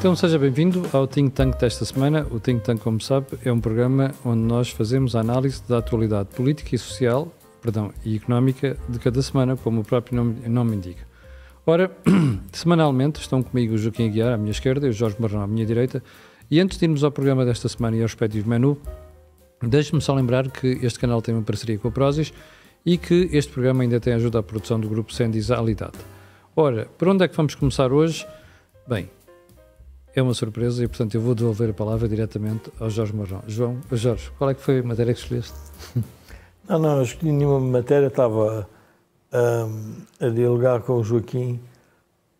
Então seja bem-vindo ao Think Tank desta semana. O Think Tank, como sabe, é um programa onde nós fazemos a análise da atualidade política e social, perdão, e económica de cada semana, como o próprio nome, nome indica. Ora, semanalmente estão comigo o Joaquim Aguiar à minha esquerda e o Jorge Marrão à minha direita. E antes de irmos ao programa desta semana e ao respectivo menu, deixe-me só lembrar que este canal tem uma parceria com a Prozis e que este programa ainda tem ajuda à produção do grupo Sendis Alidade. Ora, por onde é que vamos começar hoje? Bem, é uma surpresa e, portanto, eu vou devolver a palavra diretamente ao Jorge Marrão. João, Jorge, qual é que foi a matéria que escolheste? Não, não, eu escolhi nenhuma matéria, estava a, hum, a dialogar com o Joaquim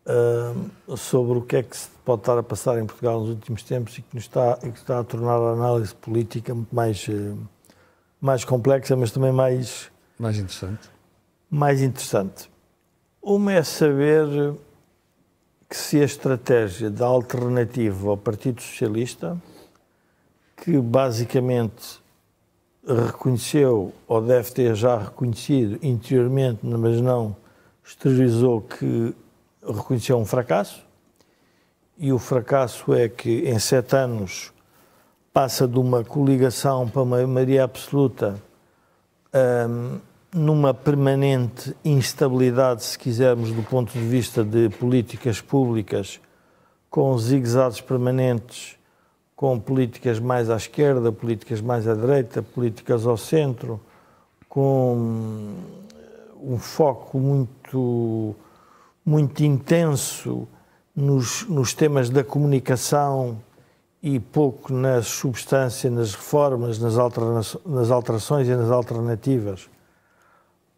a, hum, sobre o que é que se pode estar a passar em Portugal nos últimos tempos e que, nos está, e que está a tornar a análise política muito mais, hum, mais complexa, mas também mais... Mais interessante. Mais interessante. Uma é saber que se a estratégia da alternativa ao Partido Socialista, que basicamente reconheceu ou deve ter já reconhecido interiormente, mas não exteriorizou que reconheceu um fracasso, e o fracasso é que em sete anos passa de uma coligação para uma maioria absoluta. Um, numa permanente instabilidade, se quisermos, do ponto de vista de políticas públicas, com zigzags permanentes, com políticas mais à esquerda, políticas mais à direita, políticas ao centro, com eh, um foco muito, muito intenso nos, nos temas da comunicação e pouco na substância, nas reformas, nas, nas alterações e nas alternativas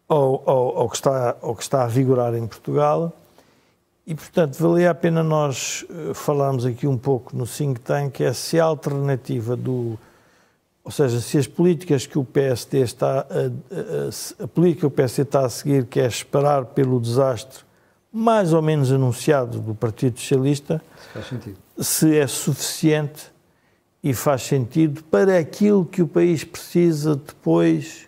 ao, ao, que está, ao que está a vigorar em Portugal. E, portanto, valia a pena nós eh, falarmos aqui um pouco no think tank, é se a alternativa do... Ou seja, se as políticas que o PSD está... A, a, a política que o PSD está a seguir, que é esperar pelo desastre mais ou menos anunciado do Partido Socialista, faz se é suficiente e faz sentido para aquilo que o país precisa depois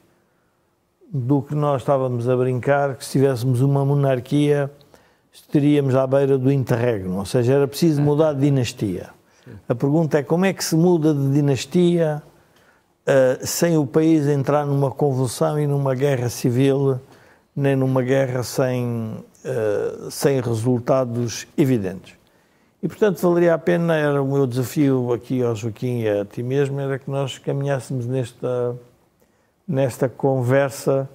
do que nós estávamos a brincar, que se tivéssemos uma monarquia estaríamos à beira do interregno, ou seja, era preciso mudar de dinastia. A pergunta é como é que se muda de dinastia uh, sem o país entrar numa convulsão e numa guerra civil, nem numa guerra sem, uh, sem resultados evidentes. E, portanto, valeria a pena, era o meu desafio aqui ao Joaquim e a ti mesmo, era que nós caminhássemos nesta nesta conversa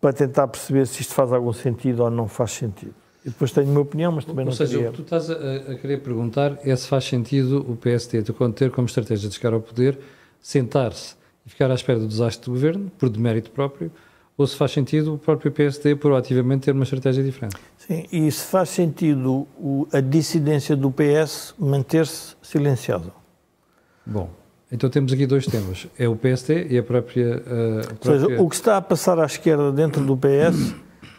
para tentar perceber se isto faz algum sentido ou não faz sentido. E depois tenho a minha opinião, mas também ou não seja, queria... o que tu estás a, a, querer perguntar é se faz sentido o PST ter como estratégia de chegar ao poder, sentar-se e ficar à espera do desastre do governo, por demérito próprio, ou se faz sentido o próprio PSD proativamente ter uma estratégia diferente. Sim, e se faz sentido o, a dissidência do PS manter-se silenciado. Bom. Então temos aqui dois temas. É o PST e a própria... Eh, a própria... Ou seja, o que está a passar à esquerda dentro do PS,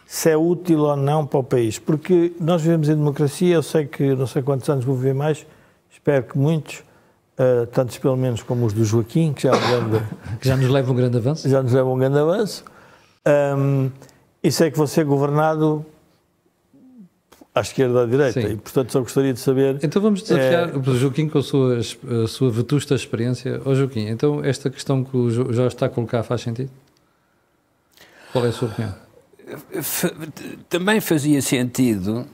se é útil ou não para o país. Porque nós vivemos em democracia, eu sei que não sei quantos anos vou viver mais, espero que muitos, uh, tantos pelo menos como os do Joaquim, que já, é grande, que já nos leva um grande avanço. Já nos leva um grande avanço. Um, e sei que vou ser governado à esquerda à direita. Sim. E, portanto, só gostaria de saber. Então vamos desafiar é... Eh, o Joaquim com a sua, a sua vetusta experiência. Ó oh, Joaquim, então esta questão que o Jorge está a colocar faz sentido? Qual é a sua opinião? Também fazia sentido,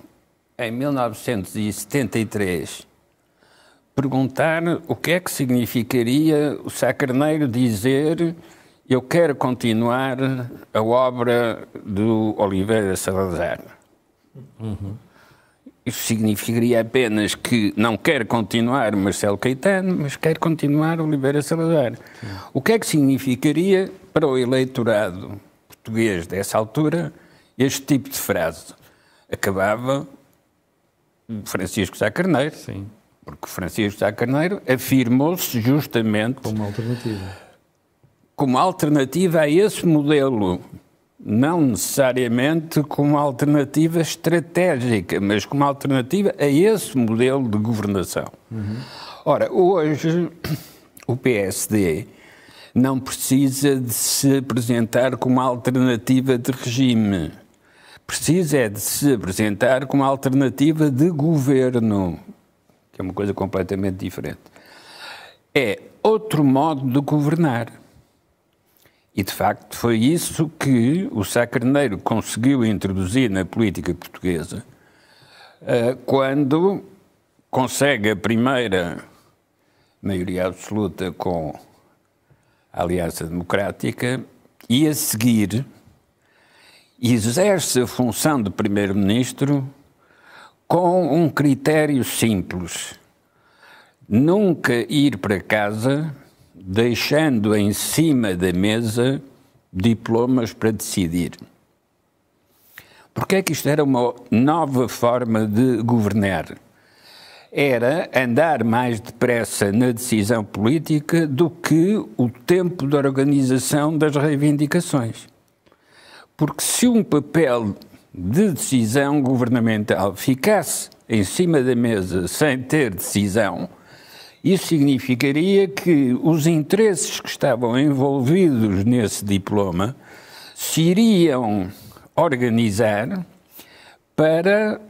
em 1973, perguntar o que é que significaria o Sacarneiro dizer eu quero continuar a obra do Oliveira Salazar. Uhum. Isso significaria apenas que não quer continuar Marcelo Caetano, mas quer continuar Oliveira Salazar. Sim. O que é que significaria para o eleitorado português dessa altura este tipo de frase? Acabava Francisco Sá Carneiro. Sim. Porque Francisco Sá Carneiro afirmou-se justamente. Como alternativa. Como alternativa a esse modelo não necessariamente como alternativa estratégica, mas como alternativa a esse modelo de governação. Uhum. Ora, hoje o PSD não precisa de se apresentar como alternativa de regime. Precisa é de se apresentar como alternativa de governo, que é uma coisa completamente diferente. É outro modo de governar. E, de facto, foi isso que o Sá Carneiro conseguiu introduzir na política portuguesa eh, quando consegue a primeira maioria absoluta com a Aliança Democrática e, a seguir, exerce a função de Primeiro-Ministro com um critério simples: nunca ir para casa deixando em cima da mesa diplomas para decidir. Porque é que isto era uma nova forma de governar? Era andar mais depressa na decisão política do que o tempo de organização das reivindicações. Porque se um papel de decisão governamental ficasse em cima da mesa sem ter decisão, isso significaria que os interesses que estavam envolvidos nesse diploma se iriam organizar para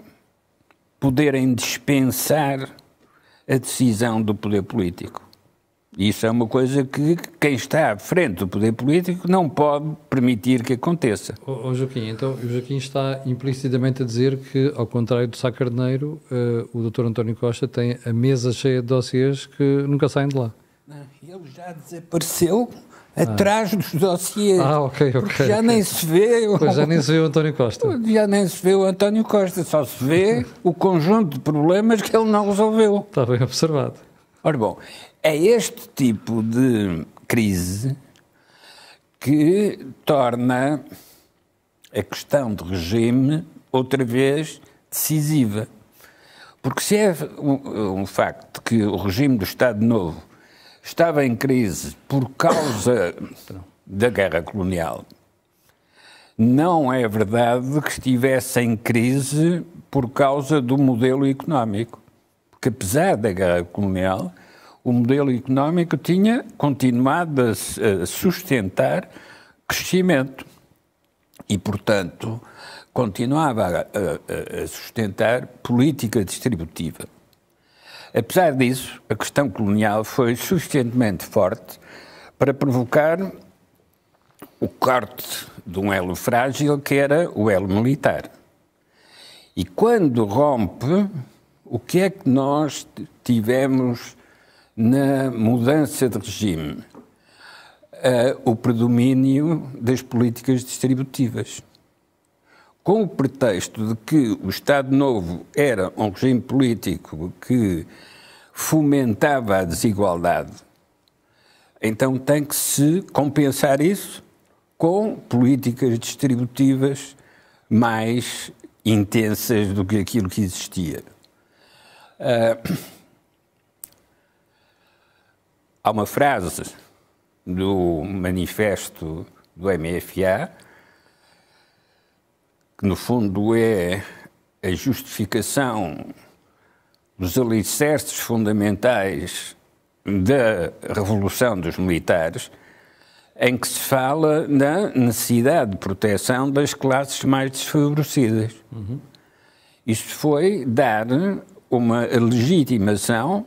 poderem dispensar a decisão do poder político. Isso é uma coisa que quem está à frente do poder político não pode permitir que aconteça. Oh, oh Joaquim, então o Joaquim está implicitamente a dizer que, ao contrário do Sá Carneiro, uh, o Dr. António Costa tem a mesa cheia de dossiês que nunca saem de lá. Ah, ele já desapareceu ah. atrás dos dossiers. Ah, ok, ok. Já okay. nem se vê. Pois, já nem se vê o António Costa. Já nem se vê o António Costa, só se vê o conjunto de problemas que ele não resolveu. Está bem observado. Ora bom, é este tipo de crise que torna a questão de regime outra vez decisiva. Porque se é um, um facto que o regime do Estado Novo estava em crise por causa da guerra colonial, não é verdade que estivesse em crise por causa do modelo económico. Porque apesar da guerra colonial, o modelo económico tinha continuado a sustentar crescimento e, portanto, continuava a, sustentar política distributiva. Apesar disso, a questão colonial foi suficientemente forte para provocar o corte de um elo frágil que era o elo militar. E quando rompe, o que é que nós tivemos na mudança de regime uh, o predomínio das políticas distributivas. Com o pretexto de que o Estado Novo era um regime político que fomentava a desigualdade, então tem que se compensar isso com políticas distributivas mais intensas do que aquilo que existia. Uh, Há uma frase do manifesto do MFA que, no fundo, é a justificação dos alicerces fundamentais da revolução dos militares, em que se fala da necessidade de proteção das classes mais desfavorecidas. Uhum. Isso foi dar uma legitimação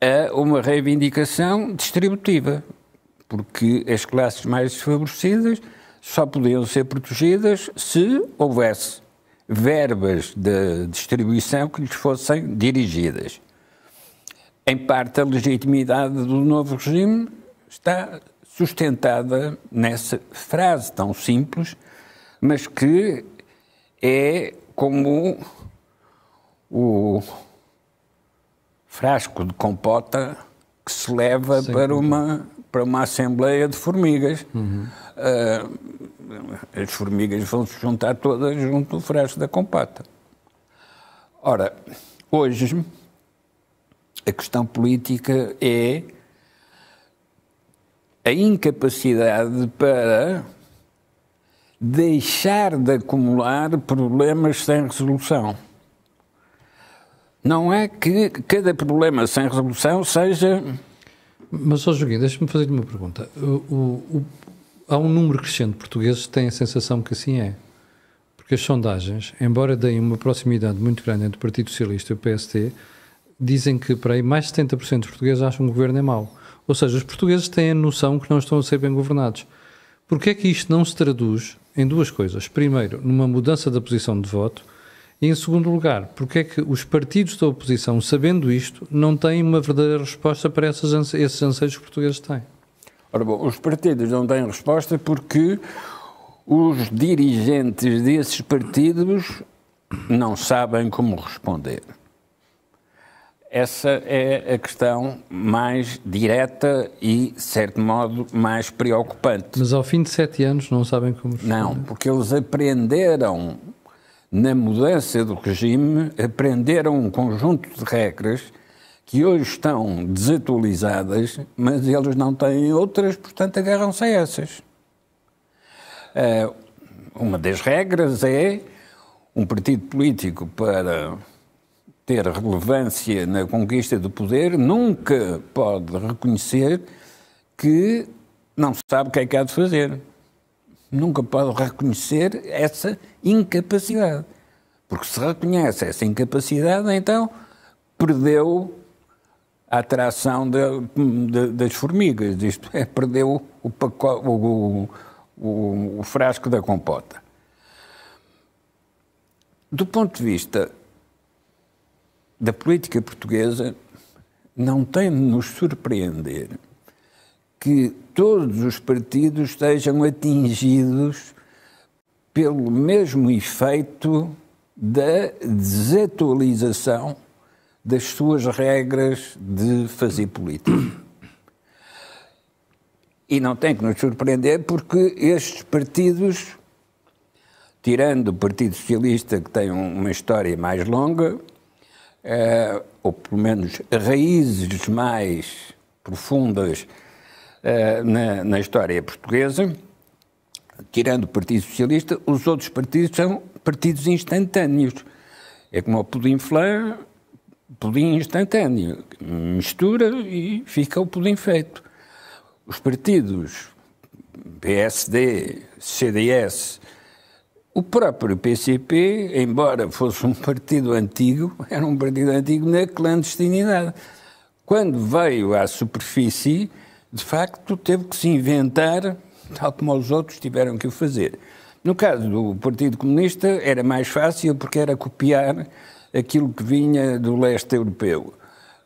a é uma reivindicação distributiva, porque as classes mais desfavorecidas só podiam ser protegidas se houvesse verbas de distribuição que lhes fossem dirigidas. Em parte, a legitimidade do novo regime está sustentada nessa frase tão simples, mas que é como o, frasco de compota que se leva para uma, para uma assembleia de formigas. Uhum. Uh, as formigas vão se juntar todas junto ao frasco da compota. Ora, hoje a questão política é a incapacidade para deixar de acumular problemas sem resolução. Não é que cada problema sem resolução seja. Mas, só Joguinho, deixe me fazer-lhe uma pergunta. O, o, o, há um número crescente de portugueses que têm a sensação que assim é. Porque as sondagens, embora deem uma proximidade muito grande entre o Partido Socialista e o PST, dizem que para aí mais de 70% dos portugueses acham que o governo é mau. Ou seja, os portugueses têm a noção que não estão a ser bem governados. Porquê é que isto não se traduz em duas coisas? Primeiro, numa mudança da posição de voto e, em segundo lugar, porque é que os partidos da oposição, sabendo isto, não têm uma verdadeira resposta para essas, esses anseios que os portugueses têm? Ora bom, os partidos não têm resposta porque os dirigentes desses partidos não sabem como responder. Essa é a questão mais direta e, de certo modo, mais preocupante. Mas ao fim de sete anos não sabem como responder. Não, porque eles aprenderam na mudança do regime, aprenderam um conjunto de regras que hoje estão desatualizadas, mas eles não têm outras, portanto agarram-se a essas. Eh, uma das regras é um partido político para ter relevância na conquista do poder nunca pode reconhecer que não sabe o que é que há de fazer nunca pode reconhecer essa incapacidade. Porque se reconhece essa incapacidade, então perdeu a atração de, de, das formigas, isto é, perdeu o, pacote, o, o, o frasco da compota. Do ponto de vista da política portuguesa, não tem de nos surpreender que todos os partidos estejam atingidos pelo mesmo efeito da desatualização das suas regras de fazer política. E não tem que nos surpreender porque estes partidos, tirando o Partido Socialista, que tem uma história mais longa, eh, ou pelo menos raízes mais profundas eh, na, na história portuguesa, tirando o Partido Socialista, os outros partidos são partidos instantâneos. É como o pudim flan, pudim instantâneo. Mistura e fica o pudim feito. Os partidos PSD, CDS, o próprio PCP, embora fosse um partido antigo, era um partido antigo na clandestinidade. Quando veio à superfície, de facto, teve que se inventar, tal como os outros tiveram que o fazer. No caso do Partido Comunista, era mais fácil porque era copiar aquilo que vinha do leste europeu.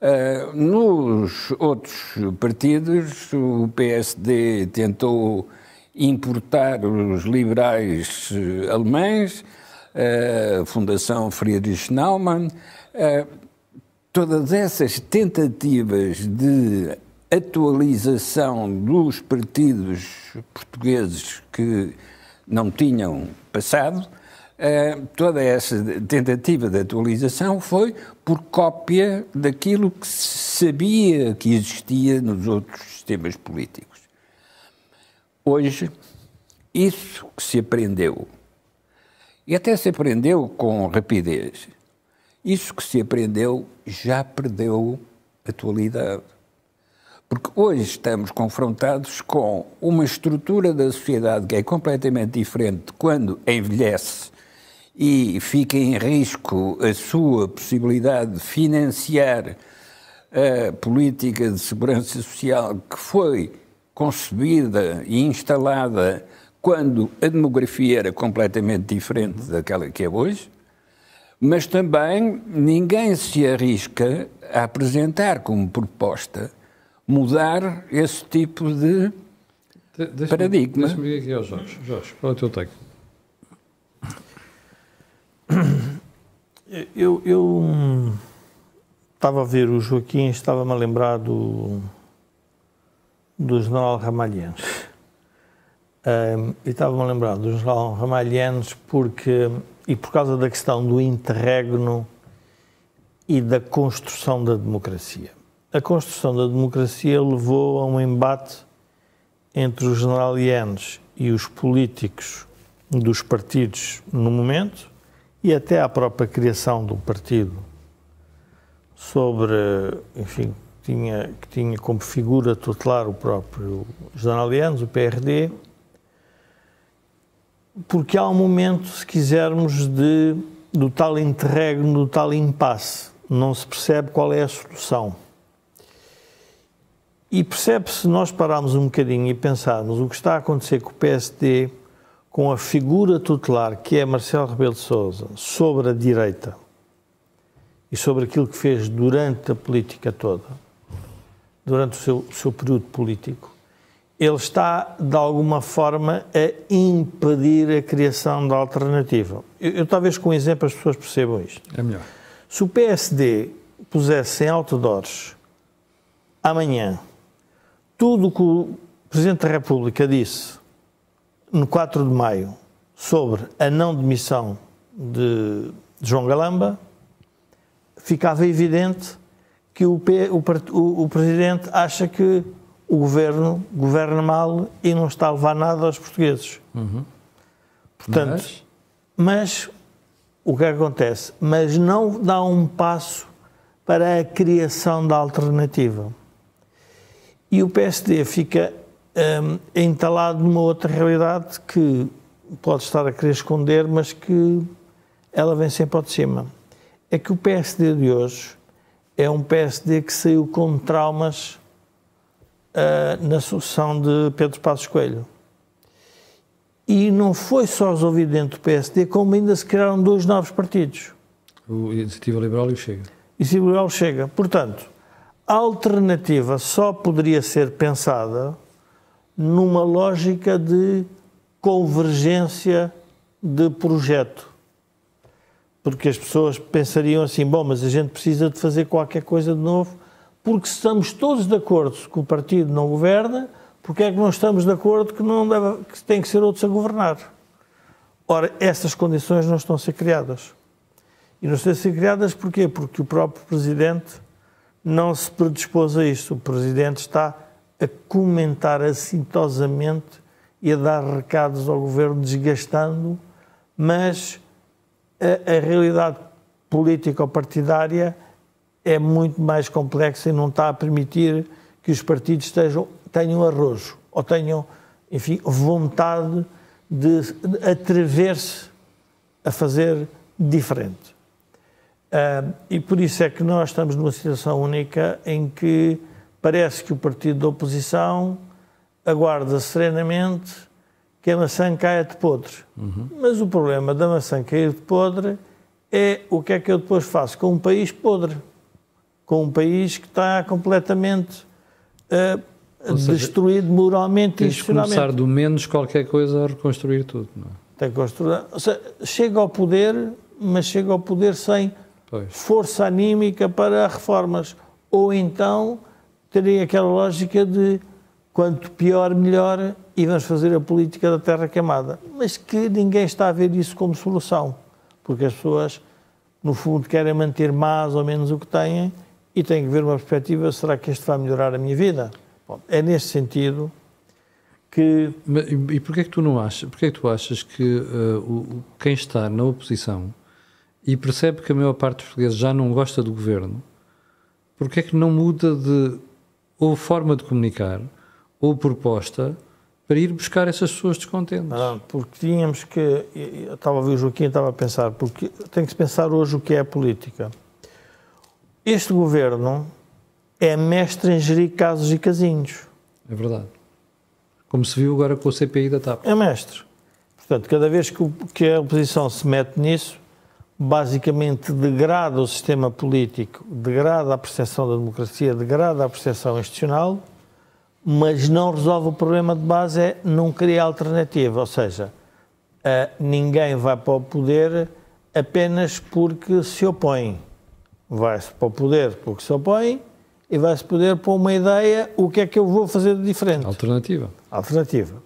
Uh, nos outros partidos, o PSD tentou importar os liberais ah, alemães, a uh, Fundação Friedrich Naumann, uh, todas essas tentativas de atualização dos partidos portugueses que não tinham passado, eh, toda essa tentativa de atualização foi por cópia daquilo que se sabia que existia nos outros sistemas políticos. Hoje, isso que se aprendeu, e até se aprendeu com rapidez, isso que se aprendeu já perdeu atualidade. Porque hoje estamos confrontados com uma estrutura da sociedade que é completamente diferente quando envelhece e fica em risco a sua possibilidade de financiar a política de segurança social que foi concebida e instalada quando a demografia era completamente diferente daquela que é hoje, mas também ninguém se arrisca a apresentar como proposta mudar esse tipo de, de deixa paradigma. Deixa-me ir aqui aos Jorge. Jorge, qual é o teu take? Eu, eu estava a ver o Joaquim, estava-me a lembrar do, do general Ramalhianos. Um, e estava-me a lembrar do general Ramalhianos porque, e por causa da questão do interregno e da construção da democracia a construção da democracia levou a um embate entre os generalianos e os políticos dos partidos no momento e até à própria criação do partido sobre, enfim, que tinha, que tinha como figura tutelar o próprio generalianos, o PRD, porque há um momento, se quisermos, de, do tal interregno, do tal impasse. Não se percebe qual é a solução. E percebe-se, nós pararmos um bocadinho e pensarmos o que está a acontecer com o PSD, com a figura tutelar que é Marcelo Rebelo de Sousa sobre a direita e sobre aquilo que fez durante a política toda, durante o seu, seu período político, ele está, de alguma forma, a impedir a criação da alternativa. Eu, eu talvez com um exemplo as pessoas percebam isto. É melhor. Se o PSD pusesse em outdoors amanhã tudo o que o Presidente da República disse no 4 de maio sobre a não demissão de João Galamba, ficava evidente que o, P, o, o, o, Presidente acha que o Governo governa mal e não está a levar nada aos portugueses. Uhum. Portanto, mas... mas o que é acontece? Mas não dá um passo para a criação da alternativa. E o PSD fica um, entalado numa outra realidade que pode estar a querer esconder, mas que ela vem sempre ao de cima. É que o PSD de hoje é um PSD que saiu com traumas uh, na sucessão de Pedro Passos Coelho. E não foi só resolvido dentro do PSD, como ainda se criaram dois novos partidos. O Iniciativa Liberal e o Chega. Iniciativa Liberal e Chega. Portanto, a alternativa só poderia ser pensada numa lógica de convergência de projeto. Porque as pessoas pensariam assim: bom, mas a gente precisa de fazer qualquer coisa de novo, porque estamos todos de acordo que o partido não governa, porque é que não estamos de acordo que, não deve, que tem que ser outros a governar? Ora, essas condições não estão a ser criadas. E não estão a ser criadas porquê? Porque o próprio Presidente não se predispôs a isto. O Presidente está a comentar acintosamente e a dar recados ao Governo, desgastando, mas a, a realidade política ou partidária é muito mais complexa e não está a permitir que os partidos estejam, tenham arrojo ou tenham, enfim, vontade de atrever-se a fazer diferente. Uh, e por isso é que nós estamos numa situação única em que parece que o partido da oposição aguarda serenamente que a maçã caia de podre. Uhum. Mas o problema da maçã cair de podre é o que é que eu depois faço com um país podre, com um país que está completamente uh, seja, destruído moralmente e institucionalmente. começar do menos qualquer coisa a reconstruir tudo, não é? Tem que construir. Ou seja, chega ao poder, mas chega ao poder sem Pois. força anímica para reformas. Ou então terem aquela lógica de quanto pior, melhor, e vamos fazer a política da terra queimada. Mas que ninguém está a ver isso como solução, porque as pessoas, no fundo, querem manter mais ou menos o que têm e têm que ver uma perspectiva: será que isto vai melhorar a minha vida? Bom, é nesse sentido que. E porquê é que tu não achas? Porquê é que tu achas que uh, o, quem está na oposição e percebe que a maior parte dos portugueses já não gosta do governo, porque é que não muda de ou forma de comunicar ou proposta para ir buscar essas pessoas descontentes? Ah, porque tínhamos que. Eu estava a ver o Joaquim estava a pensar, porque tem que se pensar hoje o que é a política. Este governo é mestre em gerir casos e casinhos. É verdade. Como se viu agora com o CPI da TAP. É mestre. Portanto, cada vez que, que a oposição se mete nisso, basicamente degrada o sistema político, degrada a percepção da democracia, degrada a percepção institucional, mas não resolve o problema de base, é não cria alternativa, ou seja, eh, ninguém vai para o poder apenas porque se opõe. Vai-se para o poder porque se opõe e vai-se poder por uma ideia, o que é que eu vou fazer de diferente. Alternativa. Alternativa.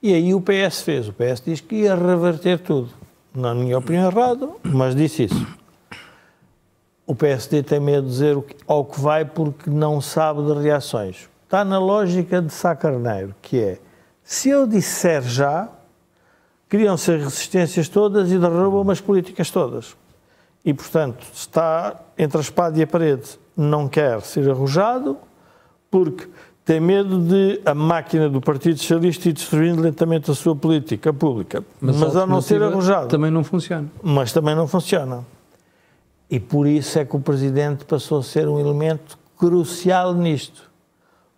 E aí o PS fez, o PS diz que ia reverter tudo na minha opinião, errado, mas disse isso. O PSD tem medo de dizer ao que vai porque não sabe de reações. Está na lógica de Sá Carneiro, que é, se eu disser já, criam-se as resistências todas e derrubam as políticas todas. E, portanto, está entre a espada e a parede. Não quer ser arrojado, porque tem medo de a máquina do Partido Socialista ir destruindo lentamente a sua política pública. Mas, mas não ser arrojado. Também não funciona. Mas também não funciona. E por isso é que o Presidente passou a ser um elemento crucial nisto.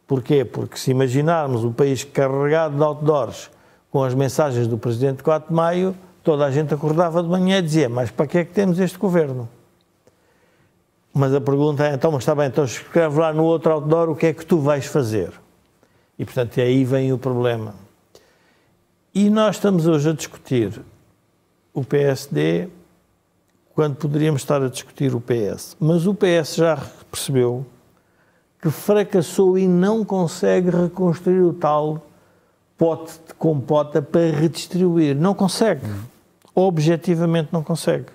Porquê? Porque se imaginarmos o um país carregado de outdoors com as mensagens do Presidente 4 de Maio, toda a gente acordava de manhã e dizia: Mas para que é que temos este governo? Mas a pergunta é, então, mas está bem, então escreve lá no outro outdoor o que é que tu vais fazer. E, portanto, é aí vem o problema. E nós estamos hoje a discutir o PSD quando poderíamos estar a discutir o PS. Mas o PS já percebeu que fracassou e não consegue reconstruir o tal pote de compota para redistribuir. Não consegue. Objetivamente não consegue.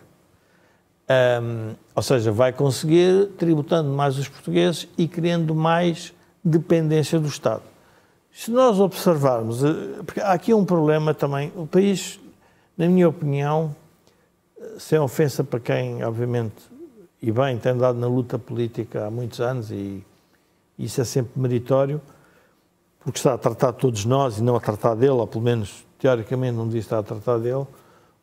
Um, ou seja, vai conseguir tributando mais os portugueses e criando mais dependência do Estado. Se nós observarmos, eh, porque há aqui um problema também, o país, na minha opinião, eh, sem ofensa para quem, obviamente, e bem, tem andado na luta política há muitos anos e isso é sempre meritório, porque está a tratar de todos nós e não a tratar dele, ou pelo menos teoricamente não dia estar a tratar dele,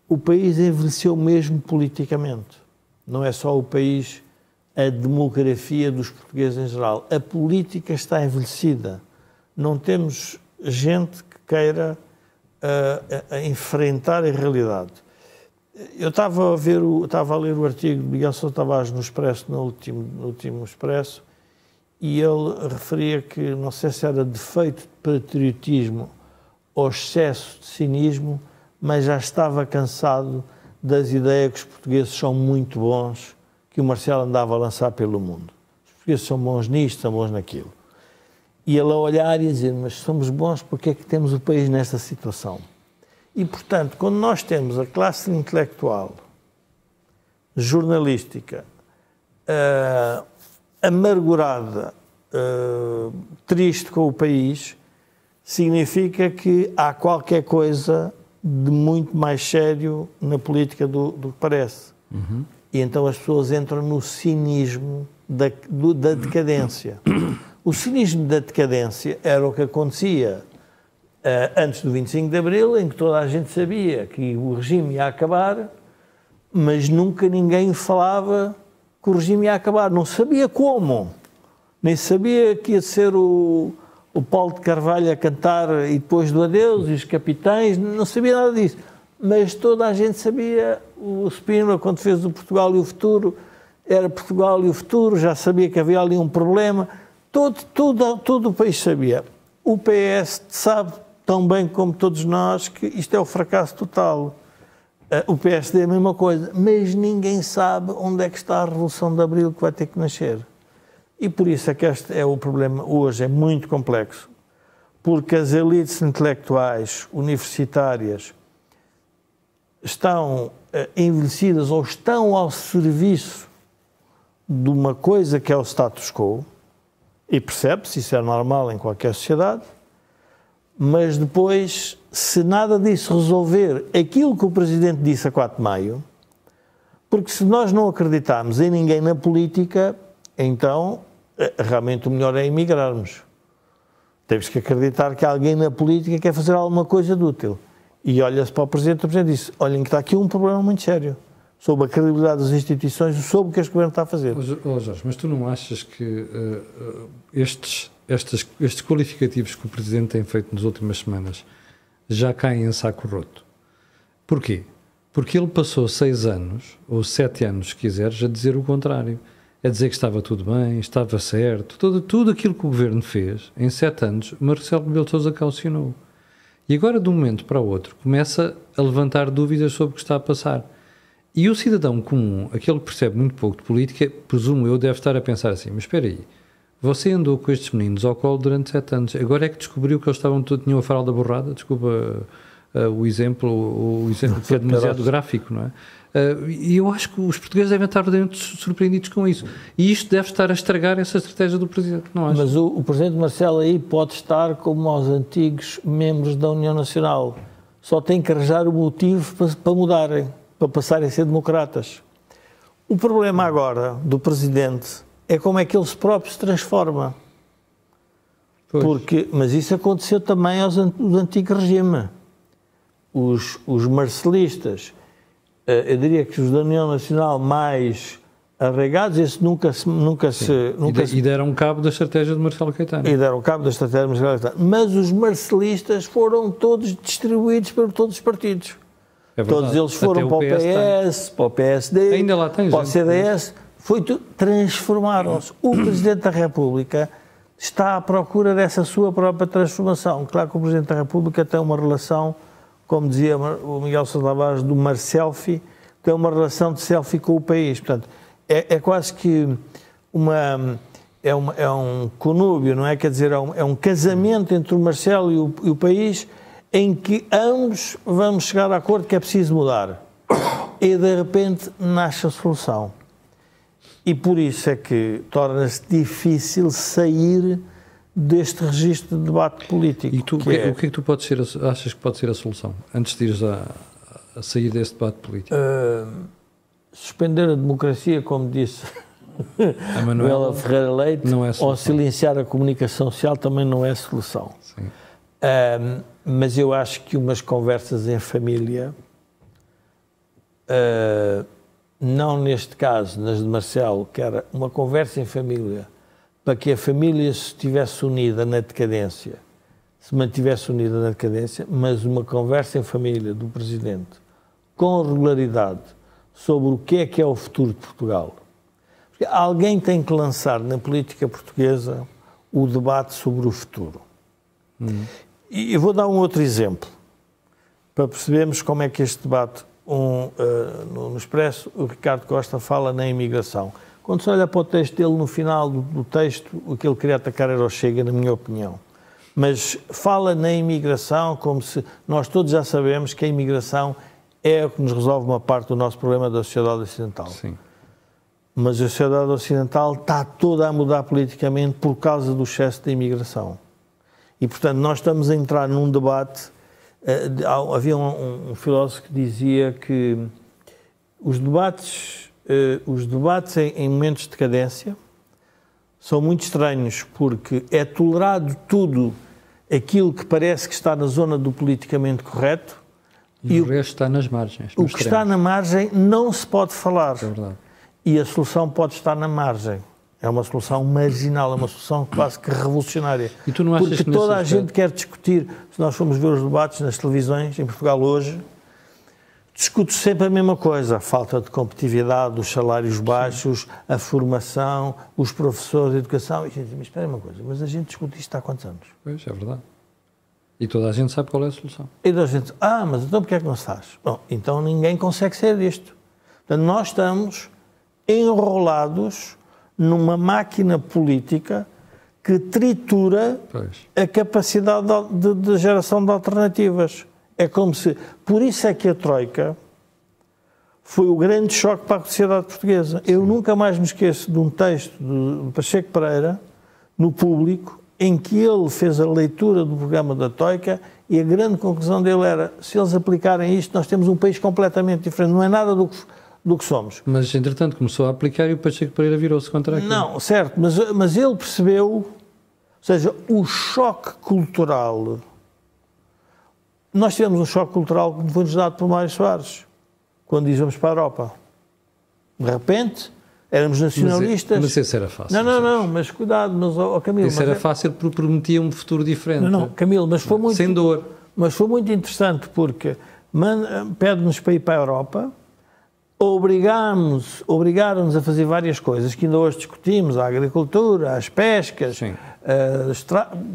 o país envelheceu mesmo politicamente não é só o país, a demografia dos portugueses em geral. A política está envelhecida. Não temos gente que queira uh, a, a enfrentar a realidade. Eu estava a, ver o, estava a ler o artigo de Miguel Sousa Tavares no Expresso, no último, no último Expresso, e ele referia que, não sei se era defeito de patriotismo ou excesso de cinismo, mas já estava cansado das ideias que os portugueses são muito bons, que o Marcelo andava a lançar pelo mundo. Os portugueses são bons nisto, são bons naquilo. E ele a olhar e a dizer, mas somos bons porque é que temos o país nesta situação? E, portanto, quando nós temos a classe intelectual, jornalística, uh, amargurada, uh, triste com o país, significa que há qualquer coisa de muito mais sério na política do, do que parece. Uhum. E então as pessoas entram no cinismo da, do, da decadência. O cinismo da decadência era o que acontecia uh, antes do 25 de Abril, em que toda a gente sabia que o regime ia acabar, mas nunca ninguém falava que o regime ia acabar. Não sabia como, nem sabia que ia ser o, o Paulo de Carvalho a cantar e depois do Adeus, e os capitães, não sabia nada disso. Mas toda a gente sabia, o Spínola, quando fez o Portugal e o Futuro, era Portugal e o Futuro, já sabia que havia ali um problema, todo, todo, todo o país sabia. O PS sabe tão bem como todos nós que isto é o fracasso total. Eh, o PSD é a mesma coisa, mas ninguém sabe onde é que está a Revolução de Abril que vai ter que nascer. E por isso é que este é o problema hoje, é muito complexo, porque as elites intelectuais universitárias estão eh, envelhecidas ou estão ao serviço de uma coisa que é o status quo, e percebe-se, isso é normal em qualquer sociedade, mas depois, se nada disso resolver aquilo que o Presidente disse a 4 de maio, porque se nós não acreditarmos em ninguém na política, então eh, realmente o melhor é emigrarmos. Temos que acreditar que alguém na política quer fazer alguma coisa de útil. E olha-se para o Presidente, o Presidente disse, olhem que está aqui um problema muito sério sobre a credibilidade das instituições, sobre o que este Governo está a fazer. Oh, Jorge, mas tu não achas que uh, estes, estes, estes qualificativos que o Presidente tem feito nas últimas semanas já caem em saco roto? Porquê? Porque ele passou seis anos, ou sete anos, se quiseres, a dizer o contrário a dizer que estava tudo bem, estava certo, tudo, tudo aquilo que o governo fez em sete anos, Marcelo Rebelo de Sousa calcionou. E agora, de um momento para o outro, começa a levantar dúvidas sobre o que está a passar. E o cidadão comum, aquele que percebe muito pouco de política, presumo eu, deve estar a pensar assim: mas espera aí, você andou com estes meninos ao colo durante sete anos, agora é que descobriu que eles estavam, tinham a farol da borrada? Desculpa uh, o exemplo, o, exemplo que é demasiado gráfico, não é? Ah, e eu acho que os portugueses devem estar verdadeiramente surpreendidos com isso. E isto deve estar a estragar essa estratégia do Presidente, não acho? Mas o, o Presidente Marcelo aí pode estar como aos antigos membros da União Nacional. Só tem que arranjar o motivo para, para mudarem, para passarem a ser democratas. O problema agora do Presidente é como é que ele próprio se transforma. Pois. Porque, mas isso aconteceu também aos, do antigo regime. Os, os marcelistas eh, eu diria que os da União Nacional mais arregados, esse nunca se... Nunca se, nunca e, de, se... e deram cabo da estratégia de Marcelo Caetano. E deram cabo da estratégia de Marcelo Caetano. Mas os marcelistas foram todos distribuídos por todos os partidos. É todos eles foram o para o PS, para o PSD, Ainda lá tem para o CDS. Foi transformaram-se. O Presidente da República está à procura dessa sua própria transformação. Claro que o Presidente da República tem uma relação como dizia o Miguel Sousa do mar uma selfie, tem é uma relação de selfie com o país. Portanto, é, é quase que uma é, uma, é um conúbio, não é? Quer dizer, é um, é um casamento entre o Marcelo e o, e o, país em que ambos vamos chegar a acordo que é preciso mudar. E de repente nasce a solução. E por isso é que torna-se difícil sair deste registro de debate político. E tu, que é o, que, é, o que é que tu podes ser, achas que pode ser a solução, antes de ires a, a sair deste debate político? Uh, suspender a democracia, como disse a ah, Manuela é Ferreira Leite, não é ou silenciar a comunicação social também não é solução. Sim. Uh, mas eu acho que umas conversas em família, uh, não neste caso, nas de Marcelo, que era uma conversa em família para que a família se estivesse unida na decadência, se mantivesse unida na decadência, mas uma conversa em família do Presidente, com regularidade, sobre o que é que é o futuro de Portugal. Porque alguém tem que lançar na política portuguesa o debate sobre o futuro. Uhum. E eu vou dar um outro exemplo, para percebermos como é que este debate um, uh, no Expresso, o Ricardo Costa fala na imigração. Quando se olha para o texto dele, no final do, do texto, o que ele queria atacar era o Chega, na minha opinião. Mas fala na imigração como se nós todos já sabemos que a imigração é o que nos resolve uma parte do nosso problema da sociedade ocidental. Sim. Mas a sociedade ocidental está toda a mudar politicamente por causa do excesso de imigração. E, portanto, nós estamos a entrar num debate. Eh, havia um, um filósofo que dizia que os debates eh, os debates em momentos de cadência são muito estranhos, porque é tolerado tudo aquilo que parece que está na zona do politicamente correto. E, e o resto está nas margens. O que extremos. está na margem não se pode falar. É verdade. E a solução pode estar na margem. É uma solução marginal, é uma solução quase que revolucionária. E tu não achas Porque que toda a gente quer discutir. Se nós formos ver os debates nas televisões, em Portugal hoje, discuto sempre a mesma coisa: a falta de competitividade, os salários baixos, Sim. a formação, os professores, a educação. E a gente diz, mas espera uma coisa, mas a gente discute isto há quantos anos? Pois, é verdade. E toda a gente sabe qual é a solução. E toda a gente, ah, mas então porquê é que não se faz? Bom, então ninguém consegue sair disto. Portanto, nós estamos enrolados numa máquina política que tritura pois. a capacidade de, de, de geração de alternativas. É como se. Por isso é que a Troika foi o grande choque para a sociedade portuguesa. Sim. Eu nunca mais me esqueço de um texto do Pacheco Pereira, no público, em que ele fez a leitura do programa da Troika e a grande conclusão dele era: se eles aplicarem isto, nós temos um país completamente diferente, não é nada do que, do que somos. Mas, entretanto, começou a aplicar e o Pacheco Pereira virou-se contra aquilo. Não, certo, mas, mas ele percebeu, ou seja, o choque cultural nós tivemos um choque cultural que foi-nos dado por Mário Soares, quando íamos para a Europa. De repente, éramos é- nacionalistas. Mas, mas isso era fácil. Não, não, não, mas cuidado, mas oh, Camilo. Isso era é... fácil porque prometia um futuro diferente. Não, não, Camilo, mas foi muito. Sem dor. Mas foi muito interessante porque pede-nos para ir para a Europa, obrigámos, obrigaram-nos a fazer várias coisas que ainda hoje discutimos, a agricultura, as pescas, eh,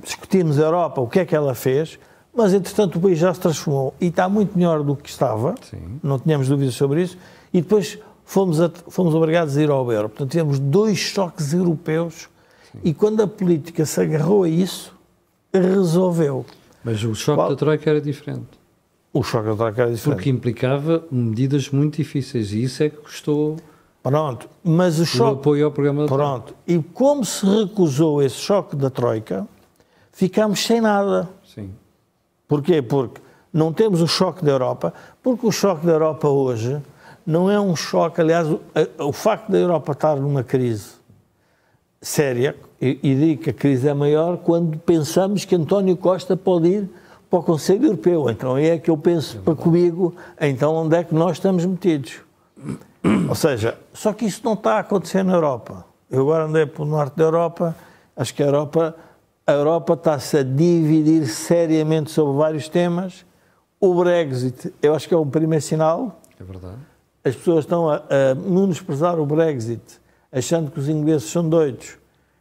discutimos a Europa, o que é que ela fez, mas entretanto o país já se transformou e está muito melhor do que estava, Sim. não tínhamos dúvidas sobre isso, e depois fomos, a, fomos obrigados a ir ao euro. Portanto, tivemos dois choques europeus Sim. e quando a política se agarrou a isso, resolveu. Mas o choque Qual? da Troika era diferente. O choque da Troika era diferente. Porque implicava medidas muito difíceis e isso é que custou. Pronto, mas o choque. O apoio ao programa da Pronto, e como se recusou esse choque da Troika, ficámos sem nada. Sim. Porquê? Porque não temos o choque da Europa, porque o choque da Europa hoje não é um choque, aliás, o, o facto da Europa estar numa crise séria, e, e digo que a crise é maior quando pensamos que António Costa pode ir para o Conselho Europeu. Então é que eu penso para comigo, então onde é que nós estamos metidos? Ou seja, só que isso não está a acontecer na Europa. Eu agora andei para o norte da Europa, acho que a Europa a Europa está-se a dividir seriamente sobre vários temas. O Brexit, eu acho que é um primeiro sinal. É verdade. As pessoas estão a, a menosprezar o Brexit, achando que os ingleses são doidos.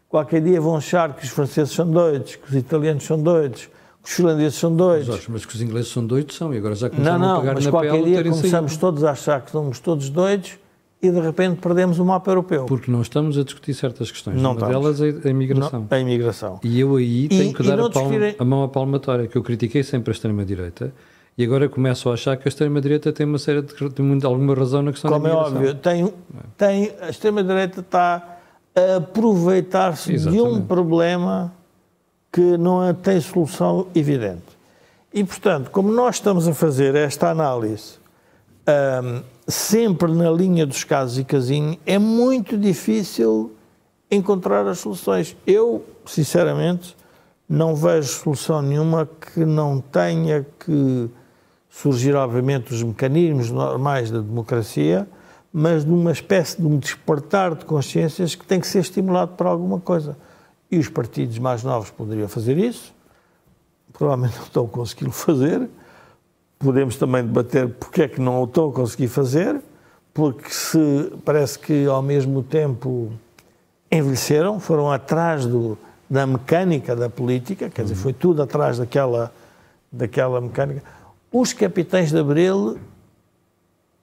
Qualquer dia vão achar que os franceses são doidos, que os italianos são doidos, que os holandeses são doidos. Mas, mas que os ingleses são doidos são, e agora já começaram não, não, a Não, não. mas qualquer dia começamos saído. todos a achar que somos todos doidos e de repente perdemos o mapa europeu. Porque não estamos a discutir certas questões. Não Uma estamos. delas é a imigração. Não, a imigração. E eu aí e, tenho que dar a, palma, a mão à palmatória, que eu critiquei sempre a extrema-direita. E agora começo a achar que a extrema-direita tem uma série de, de, alguma razão na questão Como da imigração. Como é óbvio, tem, tem, a extrema-direita está a aproveitar-se de um problema que não tem solução evidente. E, portanto, como nós estamos a fazer esta análise um, sempre na linha dos casos e casinho, é muito difícil encontrar as soluções. Eu, sinceramente, não vejo solução nenhuma que não tenha que surgir, obviamente, os mecanismos normais da democracia, mas de uma espécie de um despertar de consciências que tem que ser estimulado para alguma coisa. E os partidos mais novos poderiam fazer isso, provavelmente não estão conseguindo fazer, Podemos também debater porque é que não o estou a conseguir fazer, porque se parece que ao mesmo tempo envelheceram, foram atrás do, da mecânica da política, quer dizer, uhum. foi tudo atrás daquela, daquela mecânica. Os capitães de Abril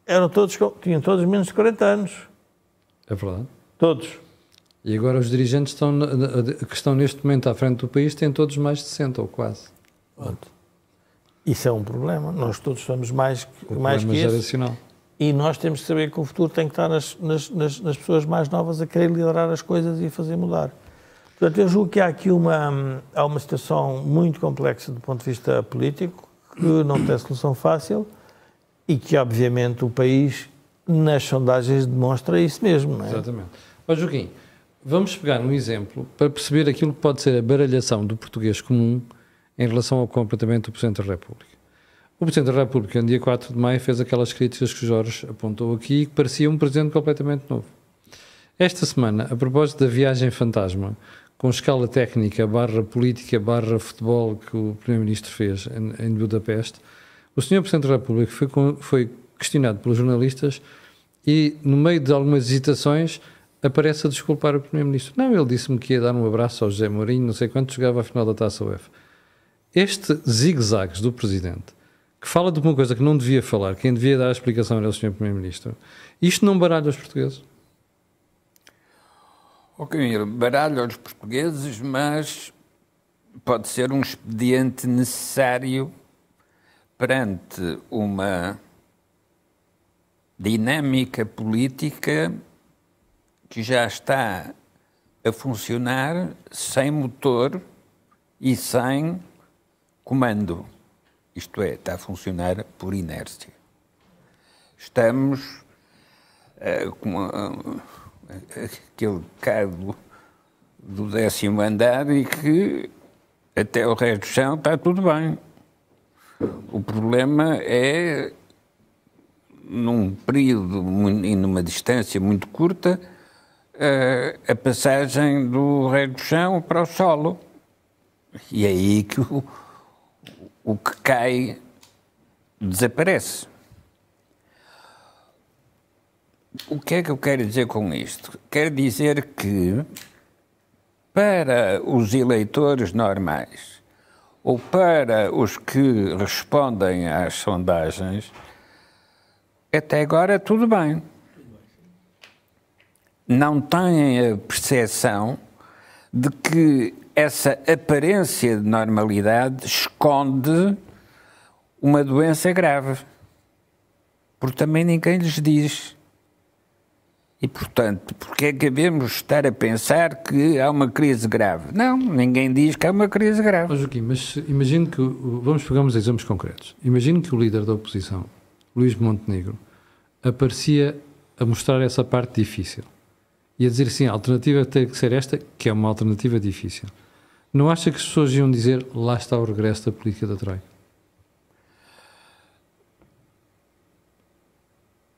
eram todos, tinham todos menos de 40 anos. É verdade. Todos. E agora os dirigentes estão, que estão neste momento à frente do país têm todos mais de 60 ou quase. Pronto. Isso é um problema. Nós todos somos mais, o mais que isso. E nós temos que saber que o futuro tem que estar nas, nas, nas, nas pessoas mais novas a querer liderar as coisas e fazer mudar. Portanto, eu julgo que há aqui uma, há uma situação muito complexa do ponto de vista político, que não tem solução fácil e que, obviamente, o país, nas sondagens, demonstra isso mesmo. Não é? Exatamente. Mas, Joaquim, vamos pegar um exemplo para perceber aquilo que pode ser a baralhação do português comum em relação ao comportamento do Presidente da República. O Presidente da República, no dia 4 de maio, fez aquelas críticas que o Jorge apontou aqui e que parecia um Presidente completamente novo. Esta semana, a propósito da viagem fantasma, com escala técnica, barra política, barra futebol que o Primeiro-Ministro fez em, Budapeste, o Sr. Presidente da República foi, foi questionado pelos jornalistas e, no meio de algumas hesitações, aparece a desculpar o Primeiro-Ministro. Não, ele disse-me que ia dar um abraço ao José Mourinho, não sei quanto, jogava a final da Taça UEFA este zigue-zague do presidente, que fala de uma coisa que não devia falar, quem devia dar a explicação era o Sr. primeiro-ministro, isto não baralha os portugueses? Ok, baralha os portugueses, mas pode ser um expediente necessário perante uma dinâmica política que já está a funcionar sem motor e sem comando, isto é, está a funcionar por inércia. Estamos uh, com uh, aquele cabo do décimo andar e que até o resto do chão está tudo bem. O problema é, num período e numa distância muito curta, eh, a passagem do rei do chão para o solo. E é aí que o, o que cai desaparece. O que é que eu quero dizer com isto? Quero dizer que, para os eleitores normais ou para os que respondem às sondagens, até agora tudo bem. Não têm a percepção de que essa aparência de normalidade esconde uma doença grave, porque também ninguém lhes diz. E, portanto, porque é que devemos estar a pensar que há uma crise grave? Não, ninguém diz que há uma crise grave. Mas, Joaquim, mas imagino que, vamos pegarmos exemplos concretos. Imagino que o líder da oposição, Luís Montenegro, aparecia a mostrar essa parte difícil e a dizer assim, a alternativa tem que ser esta, que é uma alternativa difícil. Não acha que as pessoas iam dizer lá está o regresso da política da Troika?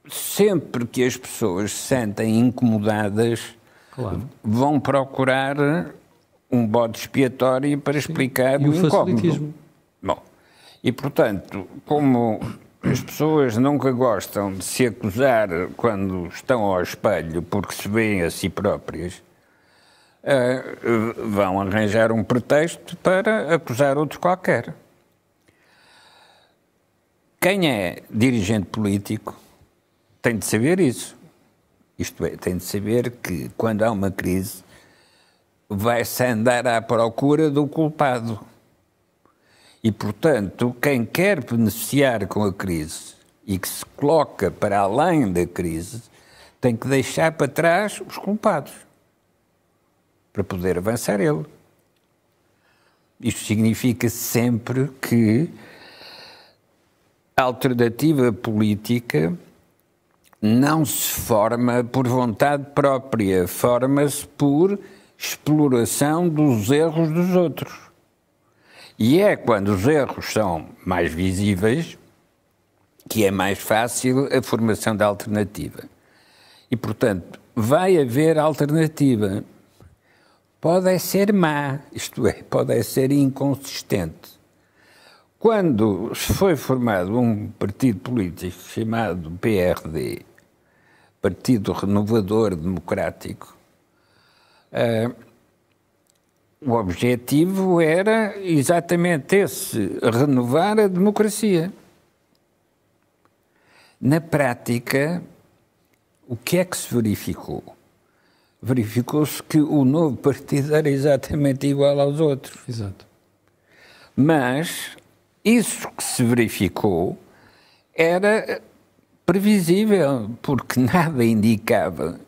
Sempre que as pessoas se sentem incomodadas, claro. vão procurar um bode expiatório para explicar Sim. e o, o incómodo. Bom, e portanto, como as pessoas nunca gostam de se acusar quando estão ao espelho porque se veem a si próprias, uh, vão arranjar um pretexto para acusar outro qualquer. Quem é dirigente político tem de saber isso. Isto é, tem de saber que quando há uma crise vai-se andar à procura do culpado. E, portanto, quem quer beneficiar com a crise e que se coloca para além da crise tem que deixar para trás os culpados para poder avançar ele. Isto significa sempre que a alternativa política não se forma por vontade própria, forma-se por exploração dos erros dos outros. E é quando os erros são mais visíveis que é mais fácil a formação da alternativa. E, portanto, vai haver alternativa pode ser má, isto é, pode ser inconsistente. Quando foi formado um partido político chamado PRD, Partido Renovador Democrático, uh, o objetivo era exatamente esse: renovar a democracia. Na prática, o que é que se verificou? verificou-se que o novo partido era exatamente igual aos outros. Exato. Mas isso que se verificou era previsível, porque nada indicava,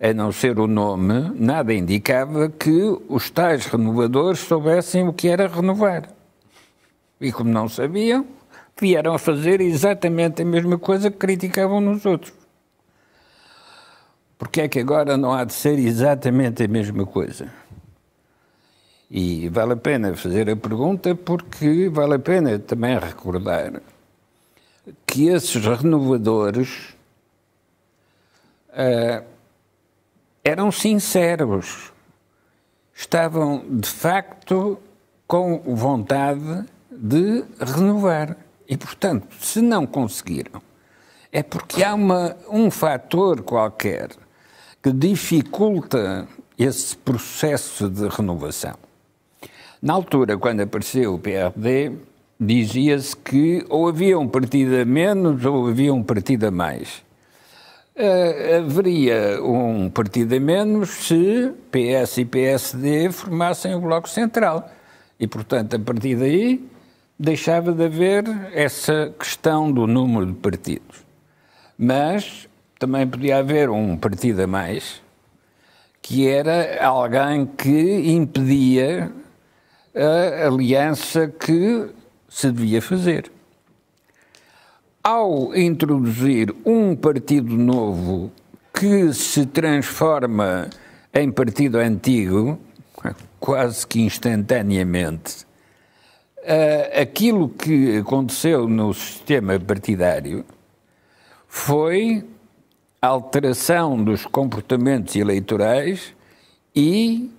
a não ser o nome, nada indicava que os tais renovadores soubessem o que era renovar. E como não sabiam, vieram a fazer exatamente a mesma coisa que criticavam nos outros porque é que agora não há de ser exatamente a mesma coisa? E vale a pena fazer a pergunta porque vale a pena também recordar que esses renovadores uh, eram sinceros, estavam de facto com vontade de renovar. E, portanto, se não conseguiram, é porque há uma, um fator qualquer que dificulta esse processo de renovação. Na altura, quando apareceu o PRD, dizia-se que ou havia um partido a menos ou havia um partido a mais. Uh, haveria um partido a menos se PS e PSD formassem o Bloco Central. E, portanto, a partir daí deixava de haver essa questão do número de partidos. Mas também podia haver um partido a mais, que era alguém que impedia a aliança que se devia fazer. Ao introduzir um partido novo que se transforma em partido antigo, quase que instantaneamente, eh, aquilo que aconteceu no sistema partidário foi alteração dos comportamentos eleitorais e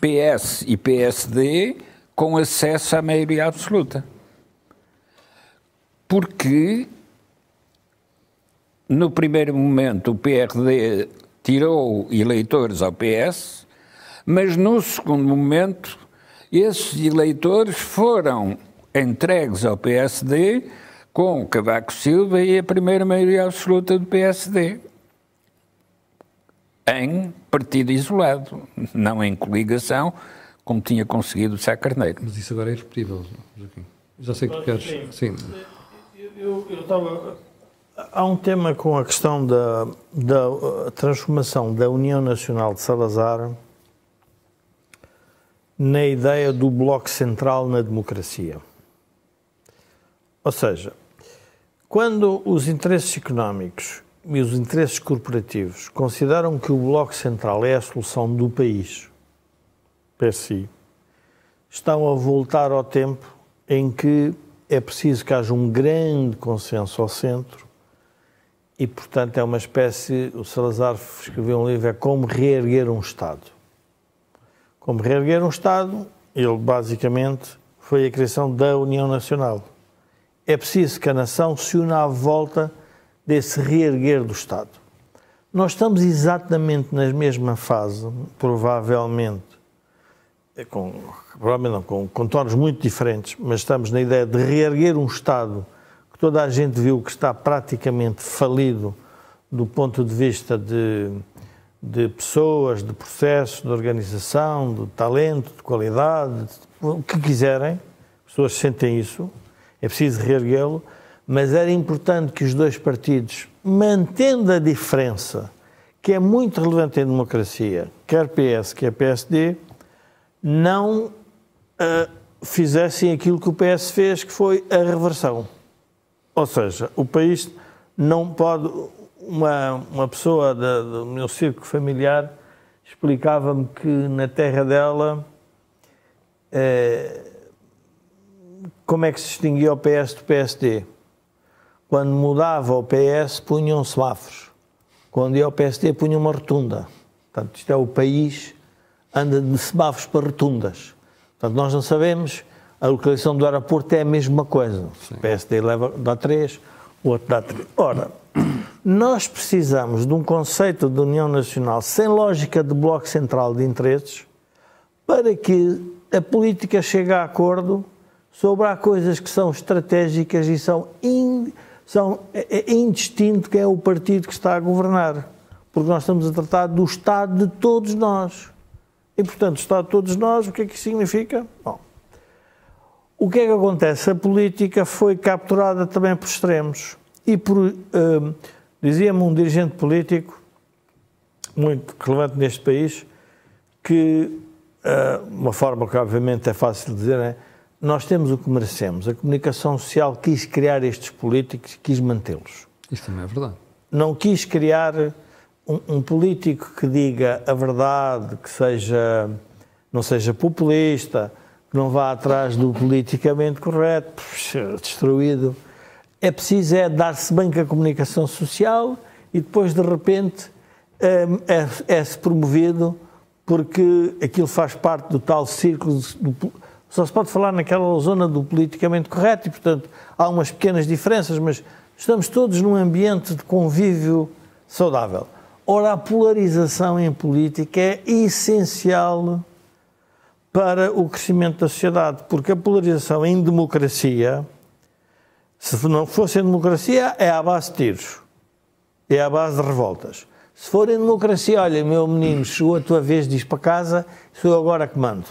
PS e PSD com acesso à maioria absoluta. Porque no primeiro momento o PRD tirou eleitores ao PS, mas no segundo momento esses eleitores foram entregues ao PSD com Cavaco Silva e a primeira maioria absoluta do PSD em partido isolado, não em coligação, como tinha conseguido o Sá Carneiro. Mas isso agora é irrepetível, Joaquim. Já sei que tu queres. Sim. eu estava. Há um tema com a questão da, da transformação da União Nacional de Salazar na ideia do Bloco Central na democracia. Ou seja, quando os interesses económicos e os interesses corporativos consideram que o Bloco Central é a solução do país, per si, estão a voltar ao tempo em que é preciso que haja um grande consenso ao centro e, portanto, é uma espécie. O Salazar escreveu um livro, é Como Reerguer um Estado. Como Reerguer um Estado, ele basicamente foi a criação da União Nacional. É preciso que a nação se une à volta desse reerguer do Estado. Nós estamos exatamente na mesma fase, provavelmente, é com, provavelmente não, com contornos muito diferentes, mas estamos na ideia de reerguer um Estado que toda a gente viu que está praticamente falido do ponto de vista de, de pessoas, de processo, de organização, de talento, de qualidade, de, o que quiserem, as pessoas sentem isso, é preciso reerguê-lo mas era importante que os dois partidos, mantendo a diferença, que é muito relevante em democracia, quer PS, quer PSD, não uh, fizessem aquilo que o PS fez, que foi a reversão. Ou seja, o país não pode. Uma, uma pessoa da, do meu círculo familiar explicava-me que na terra dela. Uh, como é que se distinguia o PS do PSD? Quando mudava o PS, punham semáforos. Quando ia ao PSD, punham uma rotunda. Portanto, isto é o país, anda de semáforos para rotundas. Portanto, nós não sabemos, a localização do aeroporto é a mesma coisa. Sim. O PSD leva, dá três, o outro dá três. Ora, nós precisamos de um conceito de União Nacional sem lógica de bloco central de interesses para que a política chegue a acordo sobre há coisas que são estratégicas e são in são, é, é indistinto quem é o partido que está a governar, porque nós estamos a tratar do Estado de todos nós. E, portanto, Estado de todos nós, o que é que significa? Bom, o que é que acontece? A política foi capturada também por extremos. E por, eh, dizia-me um dirigente político, muito relevante neste país, que, eh, uma forma que obviamente é fácil de dizer, é? nós temos o que merecemos. A comunicação social quis criar estes políticos, quis mantê-los. Isso também é verdade. Não quis criar um, um, político que diga a verdade, que seja, não seja populista, que não vá atrás do politicamente correto, destruído. É preciso é dar-se bem com a comunicação social e depois, de repente, hum, é, é-se é promovido porque aquilo faz parte do tal círculo do, só se pode falar naquela zona do politicamente correto e, portanto, há umas pequenas diferenças, mas estamos todos num ambiente de convívio saudável. Ora, a polarização em política é essencial para o crescimento da sociedade, porque a polarização em democracia, se não fosse em democracia, é à base de tiros, é à base de revoltas. Se for em democracia, olha, meu menino, chegou a tua vez, diz para casa, sou eu agora que mando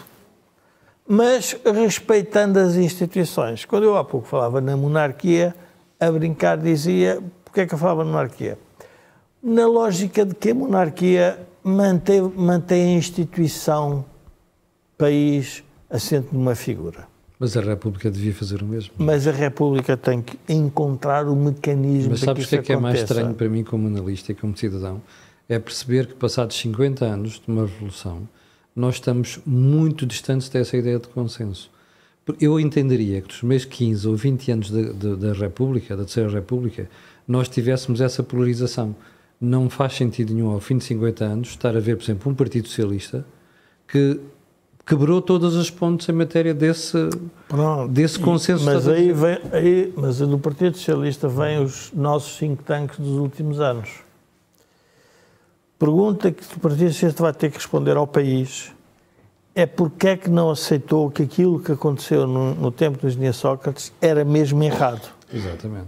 mas respeitando as instituições. Quando eu há pouco falava na monarquia, a brincar dizia, porque é que eu falava na monarquia? Na lógica de que a monarquia mantém, mantém a instituição, país, assente numa figura. Mas a República devia fazer o mesmo. Mas a República tem que encontrar o mecanismo Mas sabes o que, é que é mais estranho para mim como analista e como cidadão? É perceber que passados 50 anos de uma revolução, nós estamos muito distantes dessa ideia de consenso. Eu entenderia que dos meus 15 ou 20 anos da República, da Terceira República, nós tivéssemos essa polarização. Não faz sentido nenhum, ao fim de 50 anos, estar a ver, por exemplo, um Partido Socialista que quebrou todas as pontes em matéria desse, Pronto, desse consenso. Mas aí, vem, aí, mas do Partido Socialista vêm os nossos think tanks dos últimos anos pergunta que o Partido Socialista vai ter que responder ao país é porque é que não aceitou que aquilo que aconteceu no, no tempo do engenheiro Sócrates era mesmo errado. Exatamente.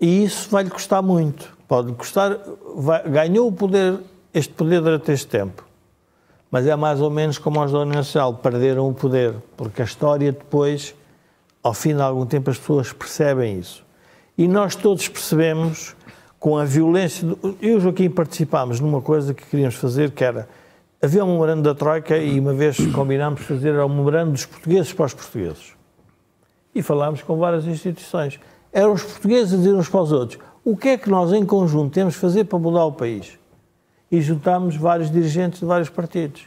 E isso vai lhe custar muito. Pode custar. Vai, ganhou o poder, este poder durante este tempo. Mas é mais ou menos como os da União Nacional, perderam o poder, porque a história depois, ao fim de algum tempo, as pessoas percebem isso. E nós todos percebemos com a violência. Eu e o Joaquim participámos numa coisa que queríamos fazer, que era. Havia um memorando da Troika e uma vez combinámos fazer um memorando dos portugueses para os portugueses. E falámos com várias instituições. Eram os portugueses a dizer uns para os outros: o que é que nós em conjunto temos de fazer para mudar o país? E juntámos vários dirigentes de vários partidos.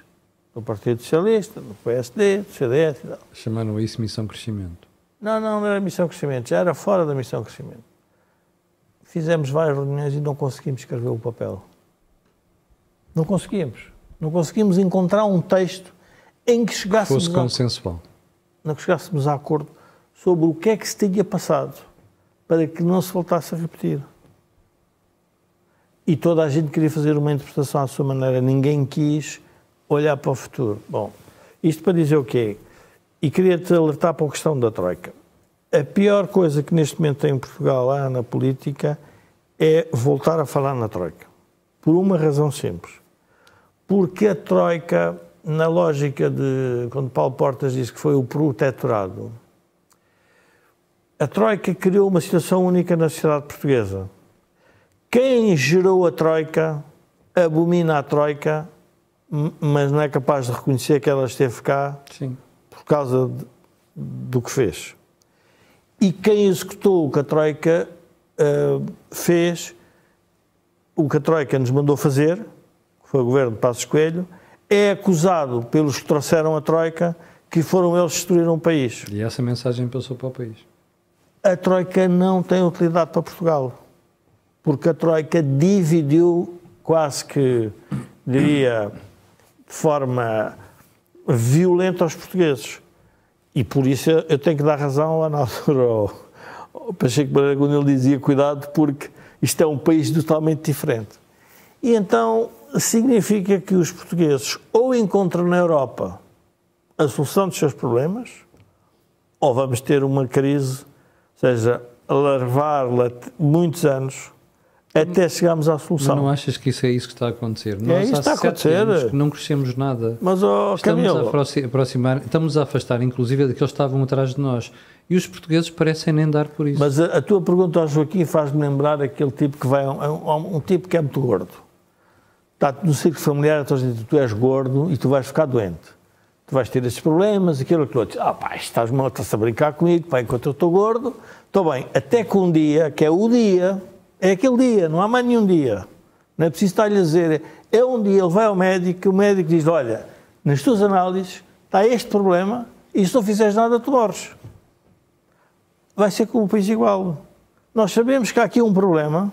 Do Partido Socialista, do PSD, do CDS e tal. Chamaram isso Missão Crescimento? Não, não, não era Missão Crescimento, já era fora da Missão Crescimento Fizemos várias reuniões e não conseguimos escrever o papel. Não conseguimos. Não conseguimos encontrar um texto em que chegássemos. Fosse consensual. A, em que chegássemos a acordo sobre o que é que se tinha passado para que não se voltasse a repetir. E toda a gente queria fazer uma interpretação à sua maneira, ninguém quis olhar para o futuro. Bom, isto para dizer o quê? E queria te alertar para a questão da Troika. A pior coisa que neste momento em Portugal há na política é voltar a falar na Troika. Por uma razão simples. Porque a Troika, na lógica de. Quando Paulo Portas disse que foi o protetorado, a Troika criou uma situação única na sociedade portuguesa. Quem gerou a Troika abomina a Troika, mas não é capaz de reconhecer que ela esteve cá Sim. por causa de, do que fez. E quem executou o que a Troika uh, fez, o que a Troika nos mandou fazer, foi o governo de Passos Coelho, é acusado pelos que trouxeram a Troika que foram eles que destruíram o país. E essa mensagem passou para o país. A Troika não tem utilidade para Portugal, porque a Troika dividiu quase que, diria, de forma violenta aos portugueses. E por isso eu tenho que dar razão à nossa, ao, Pacheco Pereira quando ele dizia cuidado porque isto é um país totalmente diferente. E então significa que os portugueses ou encontram na Europa a solução dos seus problemas ou vamos ter uma crise, ou seja, larvar muitos anos até chegarmos à solução. Mas não achas que isso é isso que está a acontecer? É nós é isso está a acontecer. não crescemos nada. Mas, oh, estamos a aproximar, estamos a afastar, inclusive, daqueles que estavam atrás de nós. E os portugueses parecem nem dar por isso. Mas a, a tua pergunta ao Joaquim faz-me lembrar aquele tipo que vai, um, um tipo que é muito gordo. Está no círculo familiar, então a dizer, tu és gordo e tu vais ficar doente. Tu vais ter esses problemas, aquilo, aquilo outro. Ah pá, estás mal, estás a brincar comigo, pá, enquanto eu estou gordo, estou bem. Até que um dia, que é o dia é aquele dia, não há mais nenhum dia. Não é preciso estar-lhe a dizer. É um dia, ele vai ao médico e o médico diz: Olha, nas tuas análises está este problema e se não fizeres nada, tu morres. Vai ser como o país igual. Nós sabemos que há aqui um problema.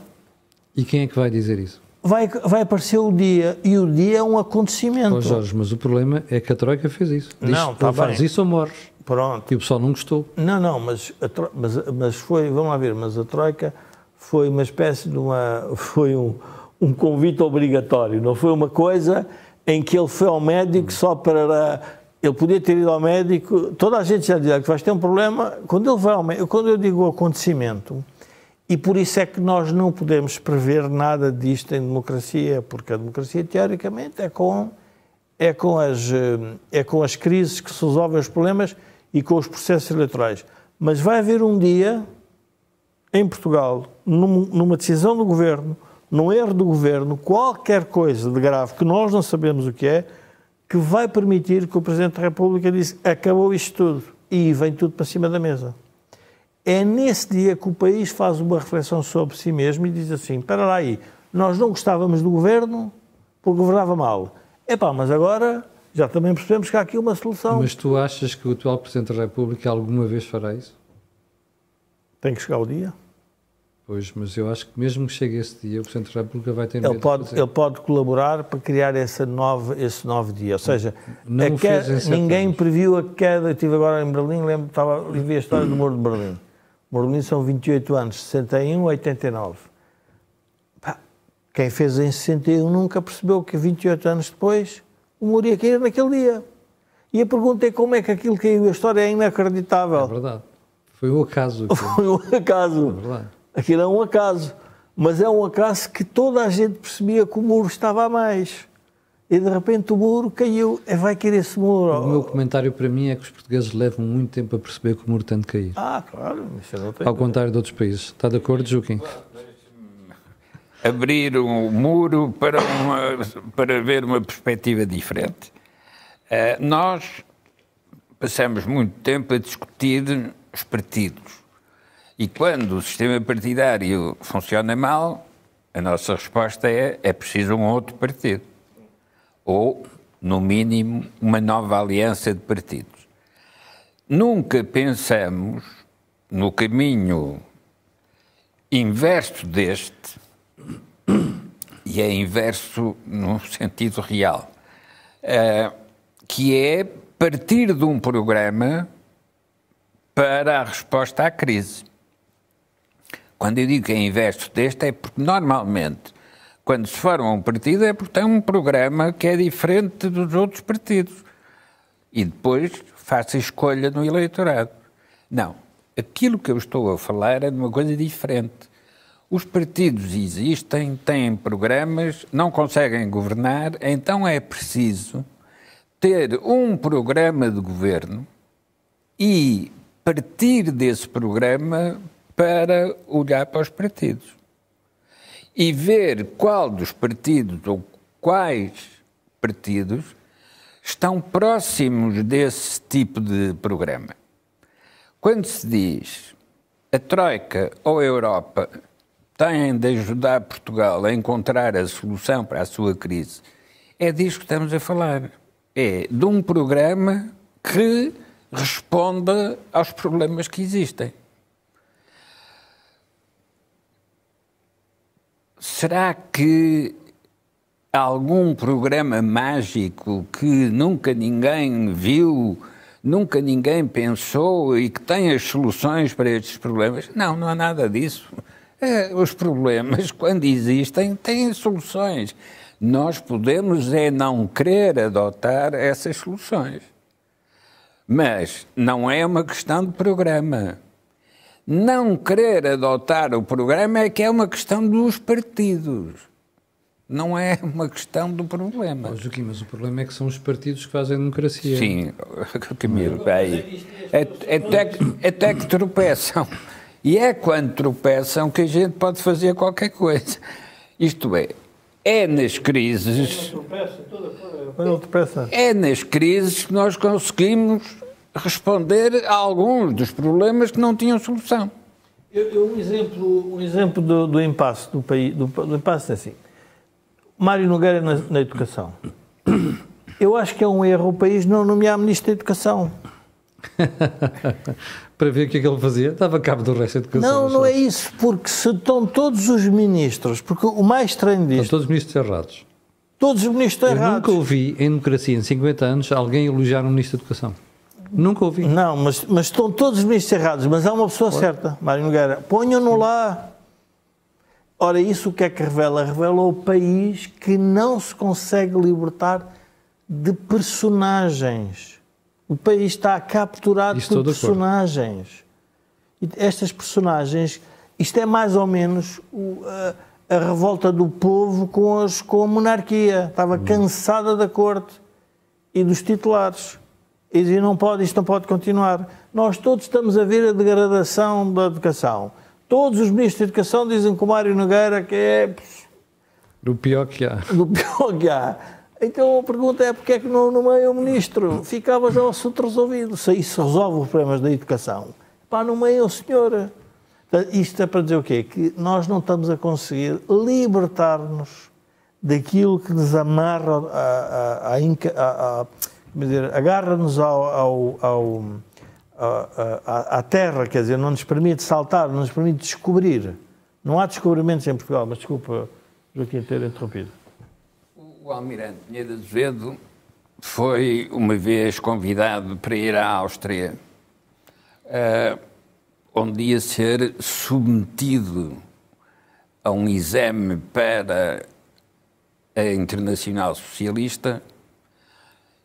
E quem é que vai dizer isso? Vai, vai aparecer o dia e o dia é um acontecimento. Oh, Jorge, mas o problema é que a Troika fez isso. Diz, não, tá fazes isso ou morres. Pronto. E o pessoal não gostou. Não, não, mas, mas, mas foi, vamos lá ver, mas a Troika foi uma espécie de uma. foi um, um convite obrigatório, não foi uma coisa em que ele foi ao médico só para. Ele podia ter ido ao médico, toda a gente já dizia ah, que vais ter um problema. Quando ele vai ao médico, quando eu digo o acontecimento, e por isso é que nós não podemos prever nada disto em democracia, porque a democracia, teoricamente, é com, é com, as, é com as crises que se resolvem os problemas e com os processos eleitorais. Mas vai haver um dia, em Portugal, numa decisão do governo, num erro do governo, qualquer coisa de grave que nós não sabemos o que é, que vai permitir que o Presidente da República diz acabou isto tudo e vem tudo para cima da mesa. É nesse dia que o país faz uma reflexão sobre si mesmo e diz assim: para lá aí, nós não gostávamos do governo porque governava mal. Epá, mas agora já também percebemos que há aqui uma solução. Mas tu achas que o atual Presidente da República alguma vez fará isso? Tem que chegar o dia. Pois, mas eu acho que mesmo que chegue esse dia, o Presidente da República vai ter ele pode Ele pode colaborar para criar essa nova, esse novo dia. Ou seja, não, queda, ninguém anos. previu a queda. Eu estive agora em Berlim, lembro, estava, vi a história do Muro de Berlim. Berlim são 28 anos, 61, 89. quem fez em 61 nunca percebeu que 28 anos depois o muro ia cair naquele dia. E a pergunta é como é que aquilo caiu. A história é inacreditável. É verdade. Foi o acaso. Foi o acaso. É verdade. Aquilo é um acaso. Mas é um acaso que toda a gente percebia que o muro estava a mais. E de repente o muro caiu. e é, vai cair esse muro. O meu comentário para mim é que os portugueses levam muito tempo a perceber que o muro tem de cair. Ah, claro. Ao contrário de outros países. Está de acordo, Juquim? Abrir um muro para, uma, para ver uma perspectiva diferente. Eh, nós passamos muito tempo a discutir os partidos e quando o sistema partidário funciona mal, a nossa resposta é: é preciso um outro partido. Ou, no mínimo, uma nova aliança de partidos. Nunca pensamos no caminho inverso deste, e é inverso num sentido real, eh, que é partir de um programa para a resposta à crise. Quando eu digo que é inverso deste, é porque normalmente, quando se forma um partido, é porque tem um programa que é diferente dos outros partidos. E depois faça escolha no eleitorado. Não. Aquilo que eu estou a falar é de uma coisa diferente. Os partidos existem, têm programas, não conseguem governar, então é preciso ter um programa de governo e partir desse programa para olhar para os partidos e ver qual dos partidos ou quais partidos estão próximos desse tipo de programa. Quando se diz a Troika ou a Europa têm de ajudar Portugal a encontrar a solução para a sua crise, é disso que estamos a falar. É de um programa que responda aos problemas que existem. Será que algum programa mágico que nunca ninguém viu, nunca ninguém pensou e que tem as soluções para estes problemas? Não, não há nada disso. É, os problemas, quando existem, têm soluções. Nós podemos é não querer adotar essas soluções. Mas não é uma questão de programa não querer adotar o programa é que é uma questão dos partidos. Não é uma questão do problema. Oh, Joaquim, mas o problema é que são os partidos que fazem democracia. Sim, Camilo, bem, é, é até, que, até que tropeçam. E é quando tropeçam que a gente pode fazer qualquer coisa. Isto é, é nas crises. É nas crises que nós conseguimos responder a alguns dos problemas que não tinham solução. Eu, eu um exemplo, um exemplo do, do impasse do país, do, do impasse é assim. Mário Nogueira na, na, educação. Eu acho que é um erro o país não nomear ministro da Educação. Para ver o que é que ele fazia? a cabo do resto da educação. Não, não é isso, porque se estão todos os ministros, porque o mais estranho disto... Estão todos os ministros errados. Todos os ministros errados. Eu nunca ouvi, em democracia, em 50 anos, alguém elogiar um ministro da Educação. Nunca ouvi. Não, mas, mas estão todos os ministros errados, mas há uma pessoa Pode. certa, Mário Nogueira. Ponham-no lá. Ora, isso o que é que revela? Revela o país que não se consegue libertar de personagens. O país está capturado Isso por personagens. E estas personagens, isto é mais ou menos o, a, a, revolta do povo com, as, com a monarquia. Estava hum. cansada da corte e dos titulares e dizem não pode, isto não pode continuar. Nós todos estamos a ver a degradação da educação. Todos os ministros de Educação dizem que o Mário Nogueira que é... Do pior que há. Do pior que há. Então a pergunta é porque é que não nomeia o ministro? Ficava já o assunto resolvido. Se isso resolve os problemas da educação, pá, nomeia o senhor. Isto é para dizer o quê? Que nós não estamos a conseguir libertar-nos daquilo que nos amarra a, dizer, agarra-nos ao, ao, ao à, à, terra, quer dizer, não nos permite saltar, não nos permite descobrir. Não há descobrimentos em Portugal, mas desculpa, Joaquim, ter interrompido. O almirante Pinheiro Azevedo foi uma vez convidado para ir à Áustria, eh, onde ia ser submetido a um exame para a Internacional Socialista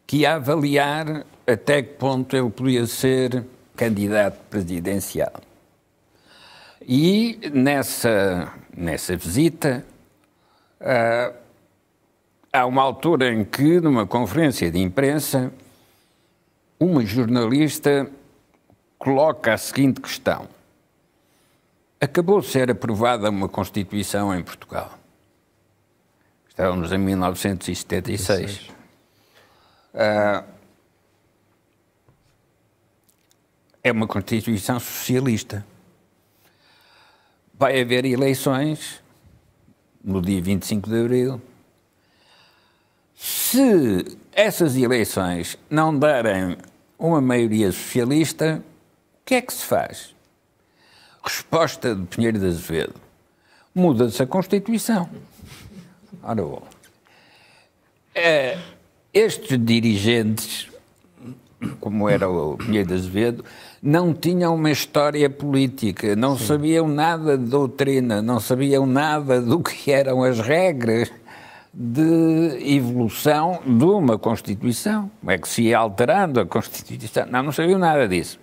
que ia avaliar até que ponto ele podia ser candidato presidencial. E nessa, nessa visita, uh, há uma altura em que, numa conferência de imprensa, uma jornalista coloca a seguinte questão: Acabou de ser aprovada uma Constituição em Portugal. Estávamos em 1976 é uma Constituição socialista. Vai haver eleições no dia 25 de abril. Se essas eleições não darem uma maioria socialista, o que é que se faz? Resposta de Pinheiro de Azevedo: muda-se a Constituição. Ora bom. É, estes dirigentes, como era o Pinheiro de Azevedo, não tinham uma história política, não Sim. sabiam nada de doutrina, não sabiam nada do que eram as regras de evolução de uma Constituição. Como é que se ia alterando a Constituição? Não, não sabiam nada disso.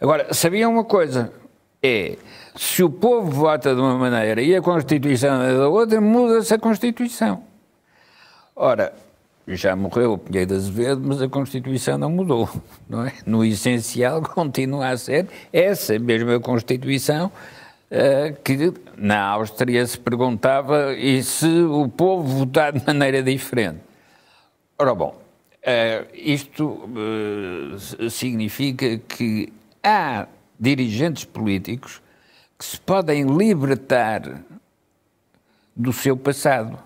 Agora, sabiam uma coisa, é se o povo vota de uma maneira e a Constituição é da outra, muda-se a Constituição. Ora, já morreu o Pinheiro Azevedo, mas a Constituição não mudou, não é? No essencial continua a ser essa mesma Constituição uh, que na Áustria se perguntava e se o povo votar de maneira diferente. Ora bom, uh, isto uh, significa que há dirigentes políticos que se podem libertar do seu passado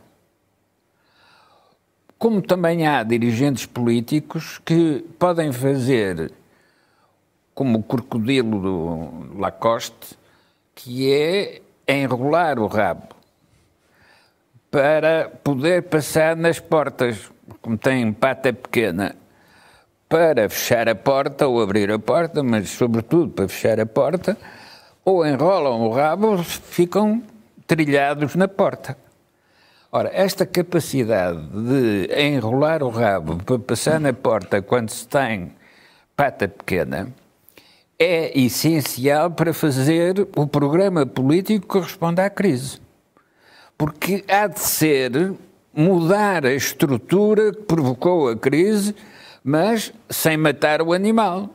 como também há dirigentes políticos que podem fazer, como o crocodilo do Lacoste, que é enrolar o rabo para poder passar nas portas, como tem pata pequena, para fechar a porta ou abrir a porta, mas sobretudo para fechar a porta, ou enrolam o rabo, ficam trilhados na porta. Ora, esta capacidade de enrolar o rabo para passar na porta quando se tem pata pequena é essencial para fazer o programa político que corresponde à crise. Porque há de ser mudar a estrutura que provocou a crise, mas sem matar o animal.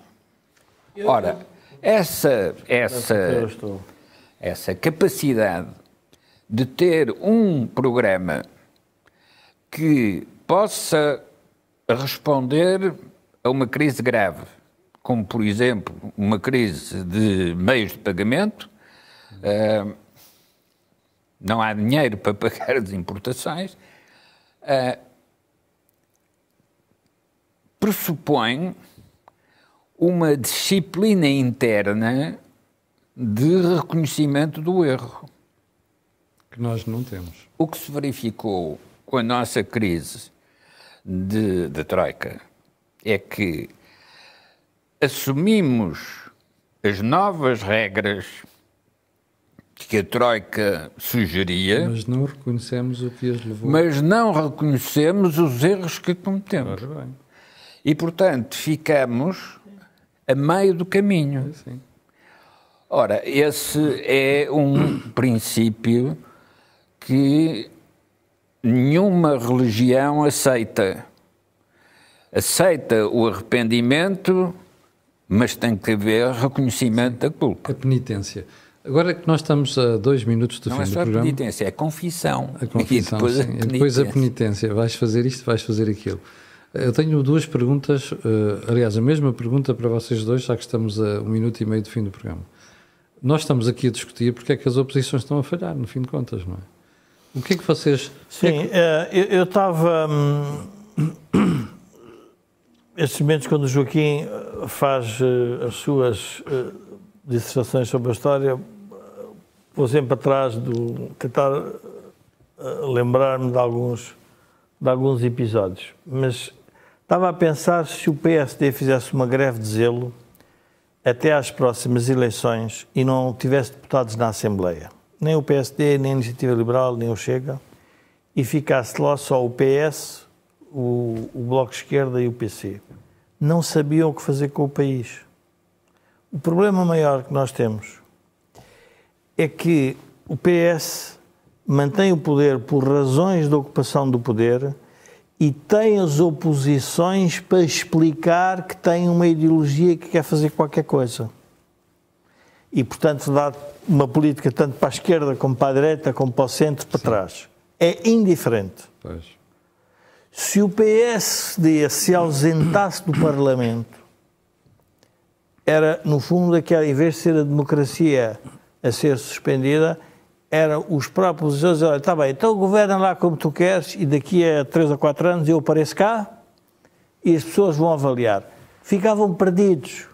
Ora, essa, essa, essa capacidade de ter um programa que possa responder a uma crise grave, como por exemplo uma crise de meios de pagamento, uh, não há dinheiro para pagar as importações, uh, pressupõe uma disciplina interna de reconhecimento do erro que nós não temos. O que se verificou com a nossa crise de, de Troika é que assumimos as novas regras que a Troika sugeria. Mas não reconhecemos o que as levou. Mas não reconhecemos os erros que cometemos. E, portanto, ficamos a meio do caminho. Sim. Ora, esse é um princípio que nenhuma religião aceita. Aceita o arrependimento, mas tem que haver reconhecimento da culpa. A penitência. Agora que nós estamos a dois minutos do não fim é do programa... Não é só a penitência, é a confissão. A confissão, e depois, sim. A penitência. E depois a penitência. Vais fazer isto, vais fazer aquilo. Eu tenho duas perguntas, eh, aliás, a mesma pergunta para vocês dois, já que estamos a um minuto e meio do fim do programa. Nós estamos aqui a discutir porque é que as oposições estão a falhar, no fim de contas, não é? O que é que vocês. É Sim, é que... Eh, eu estava. Hum, estes momentos, quando o Joaquim eh, faz uh, as suas uh, dissertações sobre a história, vou sempre atrás do. tentar uh, lembrar-me de alguns, de alguns episódios. Mas estava a pensar se o PSD fizesse uma greve de zelo até às próximas eleições e não tivesse deputados na Assembleia nem o PSD, nem a Iniciativa Liberal, nem o Chega, e ficasse lá só o PS, o, o Bloco de Esquerda e o PC. Não sabiam o que fazer com o país. O problema maior que nós temos é que o PS mantém o poder por razões da ocupação do poder e tem as oposições para explicar que tem uma ideologia que quer fazer qualquer coisa. E, portanto, dá uma política tanto para a esquerda, como para a direita, como para o centro, para Sim. trás. É indiferente. Pois. Se o PSD se ausentasse do Parlamento, era, no fundo, aquela, em vez de ser a democracia a ser suspendida, eram os próprios eles olha, está bem, então governa lá como tu queres e daqui a 3 ou 4 anos eu apareço cá e as pessoas vão avaliar. Ficavam perdidos.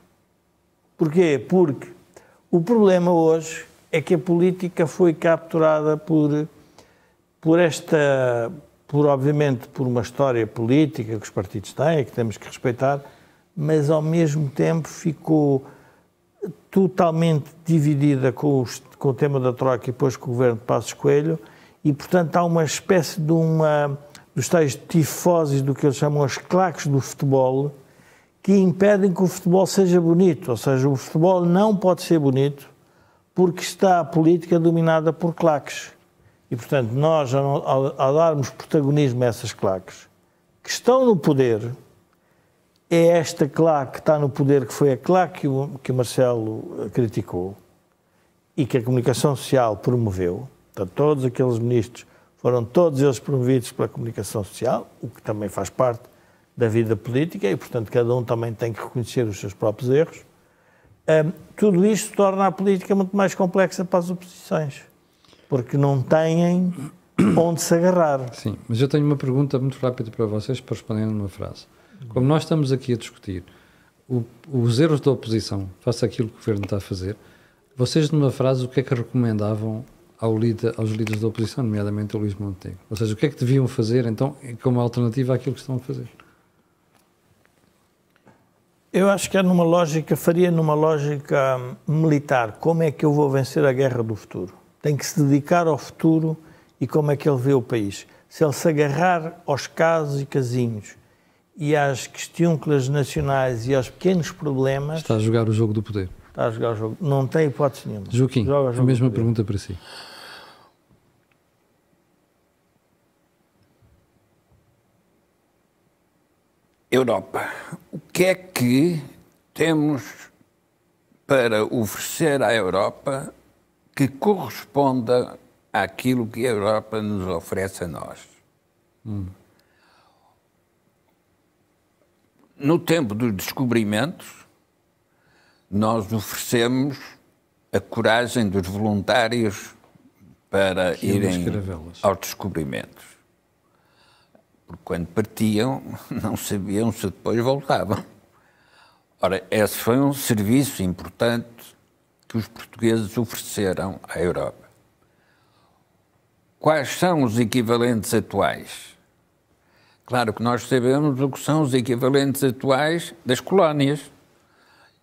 Porquê? Porque o problema hoje é que a política foi capturada por, por esta, por obviamente por uma história política que os partidos têm e que temos que respeitar, mas ao mesmo tempo ficou totalmente dividida com, os, com o tema da troca e depois com o governo de Passos Coelho e, portanto, há uma espécie de uma dos tais tifoses do que eles chamam as claques do futebol, que impedem que o futebol seja bonito. Ou seja, o futebol não pode ser bonito porque está a política dominada por claques. E, portanto, nós, ao, ao darmos protagonismo a essas claques, que estão no poder, é esta claque que está no poder, que foi a claque que o, que o Marcelo eh, criticou e que a comunicação social promoveu. Portanto, todos aqueles ministros foram todos eles promovidos pela comunicação social, o que também faz parte da vida política e, portanto, cada um também tem que reconhecer os seus próprios erros. Um, tudo isto torna a política muito mais complexa para as oposições, porque não têm onde se agarrar. Sim, mas eu tenho uma pergunta muito rápida para vocês para responder numa frase. Como nós estamos aqui a discutir o, os erros da oposição face àquilo que o governo está a fazer, vocês, numa frase, o que é que recomendavam ao líder, aos líderes da oposição, nomeadamente ao Luís Montenegro? Ou seja, o que é que deviam fazer, então, como alternativa àquilo que estão a fazer? Eu acho que é numa lógica, faria numa lógica hum, militar. Como é que eu vou vencer a guerra do futuro? Tem que se dedicar ao futuro e como é que ele vê o país. Se ele se agarrar aos casos e casinhos e às questões nacionais e aos pequenos problemas. Está a jogar o jogo do poder. Está a jogar o jogo. Não tem hipótese nenhuma. Joaquim, a mesma pergunta para si. Europa. O que é que temos para oferecer à Europa que corresponda àquilo que a Europa nos oferece a nós? Hum. No tempo dos descobrimentos, nós oferecemos a coragem dos voluntários para é irem aos descobrimentos porque quando partiam não sabiam se depois voltavam. Ora, esse foi um serviço importante que os portugueses ofereceram à Europa. Quais são os equivalentes atuais? Claro que nós sabemos o que são os equivalentes atuais das colónias.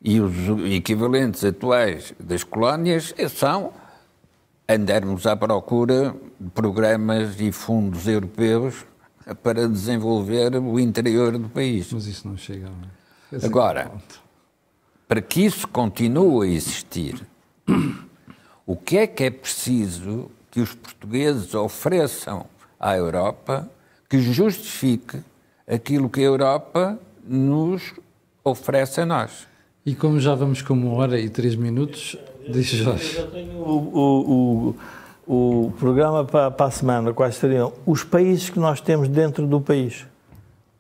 E os equivalentes atuais das colónias são andarmos à procura de programas e fundos europeus para desenvolver o interior do país. Mas isso não chega. Não é? Agora, para que isso continue a existir, o que é que é preciso que os portugueses ofereçam à Europa que justifique aquilo que a Europa nos oferece a nós? E como já vamos com uma hora e três minutos, diz Jorge. Eu tenho o, o, o o programa para, para a semana, quais seriam os países que nós temos dentro do país?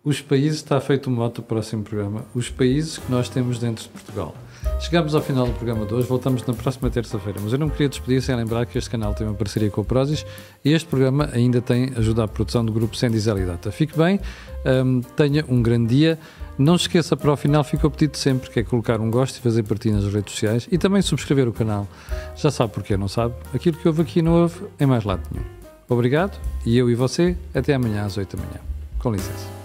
Os países, está feito o mote do próximo programa, os países que nós temos dentro de Portugal. Chegamos ao final do programa de hoje, voltamos na próxima terça-feira, mas eu não queria despedir sem lembrar que este canal tem uma parceria com o Prozis e este programa ainda tem ajuda à produção do grupo Sendizel e Data. Fique bem, um, tenha um grande dia. Não se esqueça, para o final fica o pedido sempre, que é colocar um gosto e fazer partilha nas redes sociais e também subscrever o canal. Já sabe porquê, não sabe? Aquilo que houve aqui não houve em mais lado nenhum. Obrigado e eu e você até amanhã às 8 da manhã. Com licença.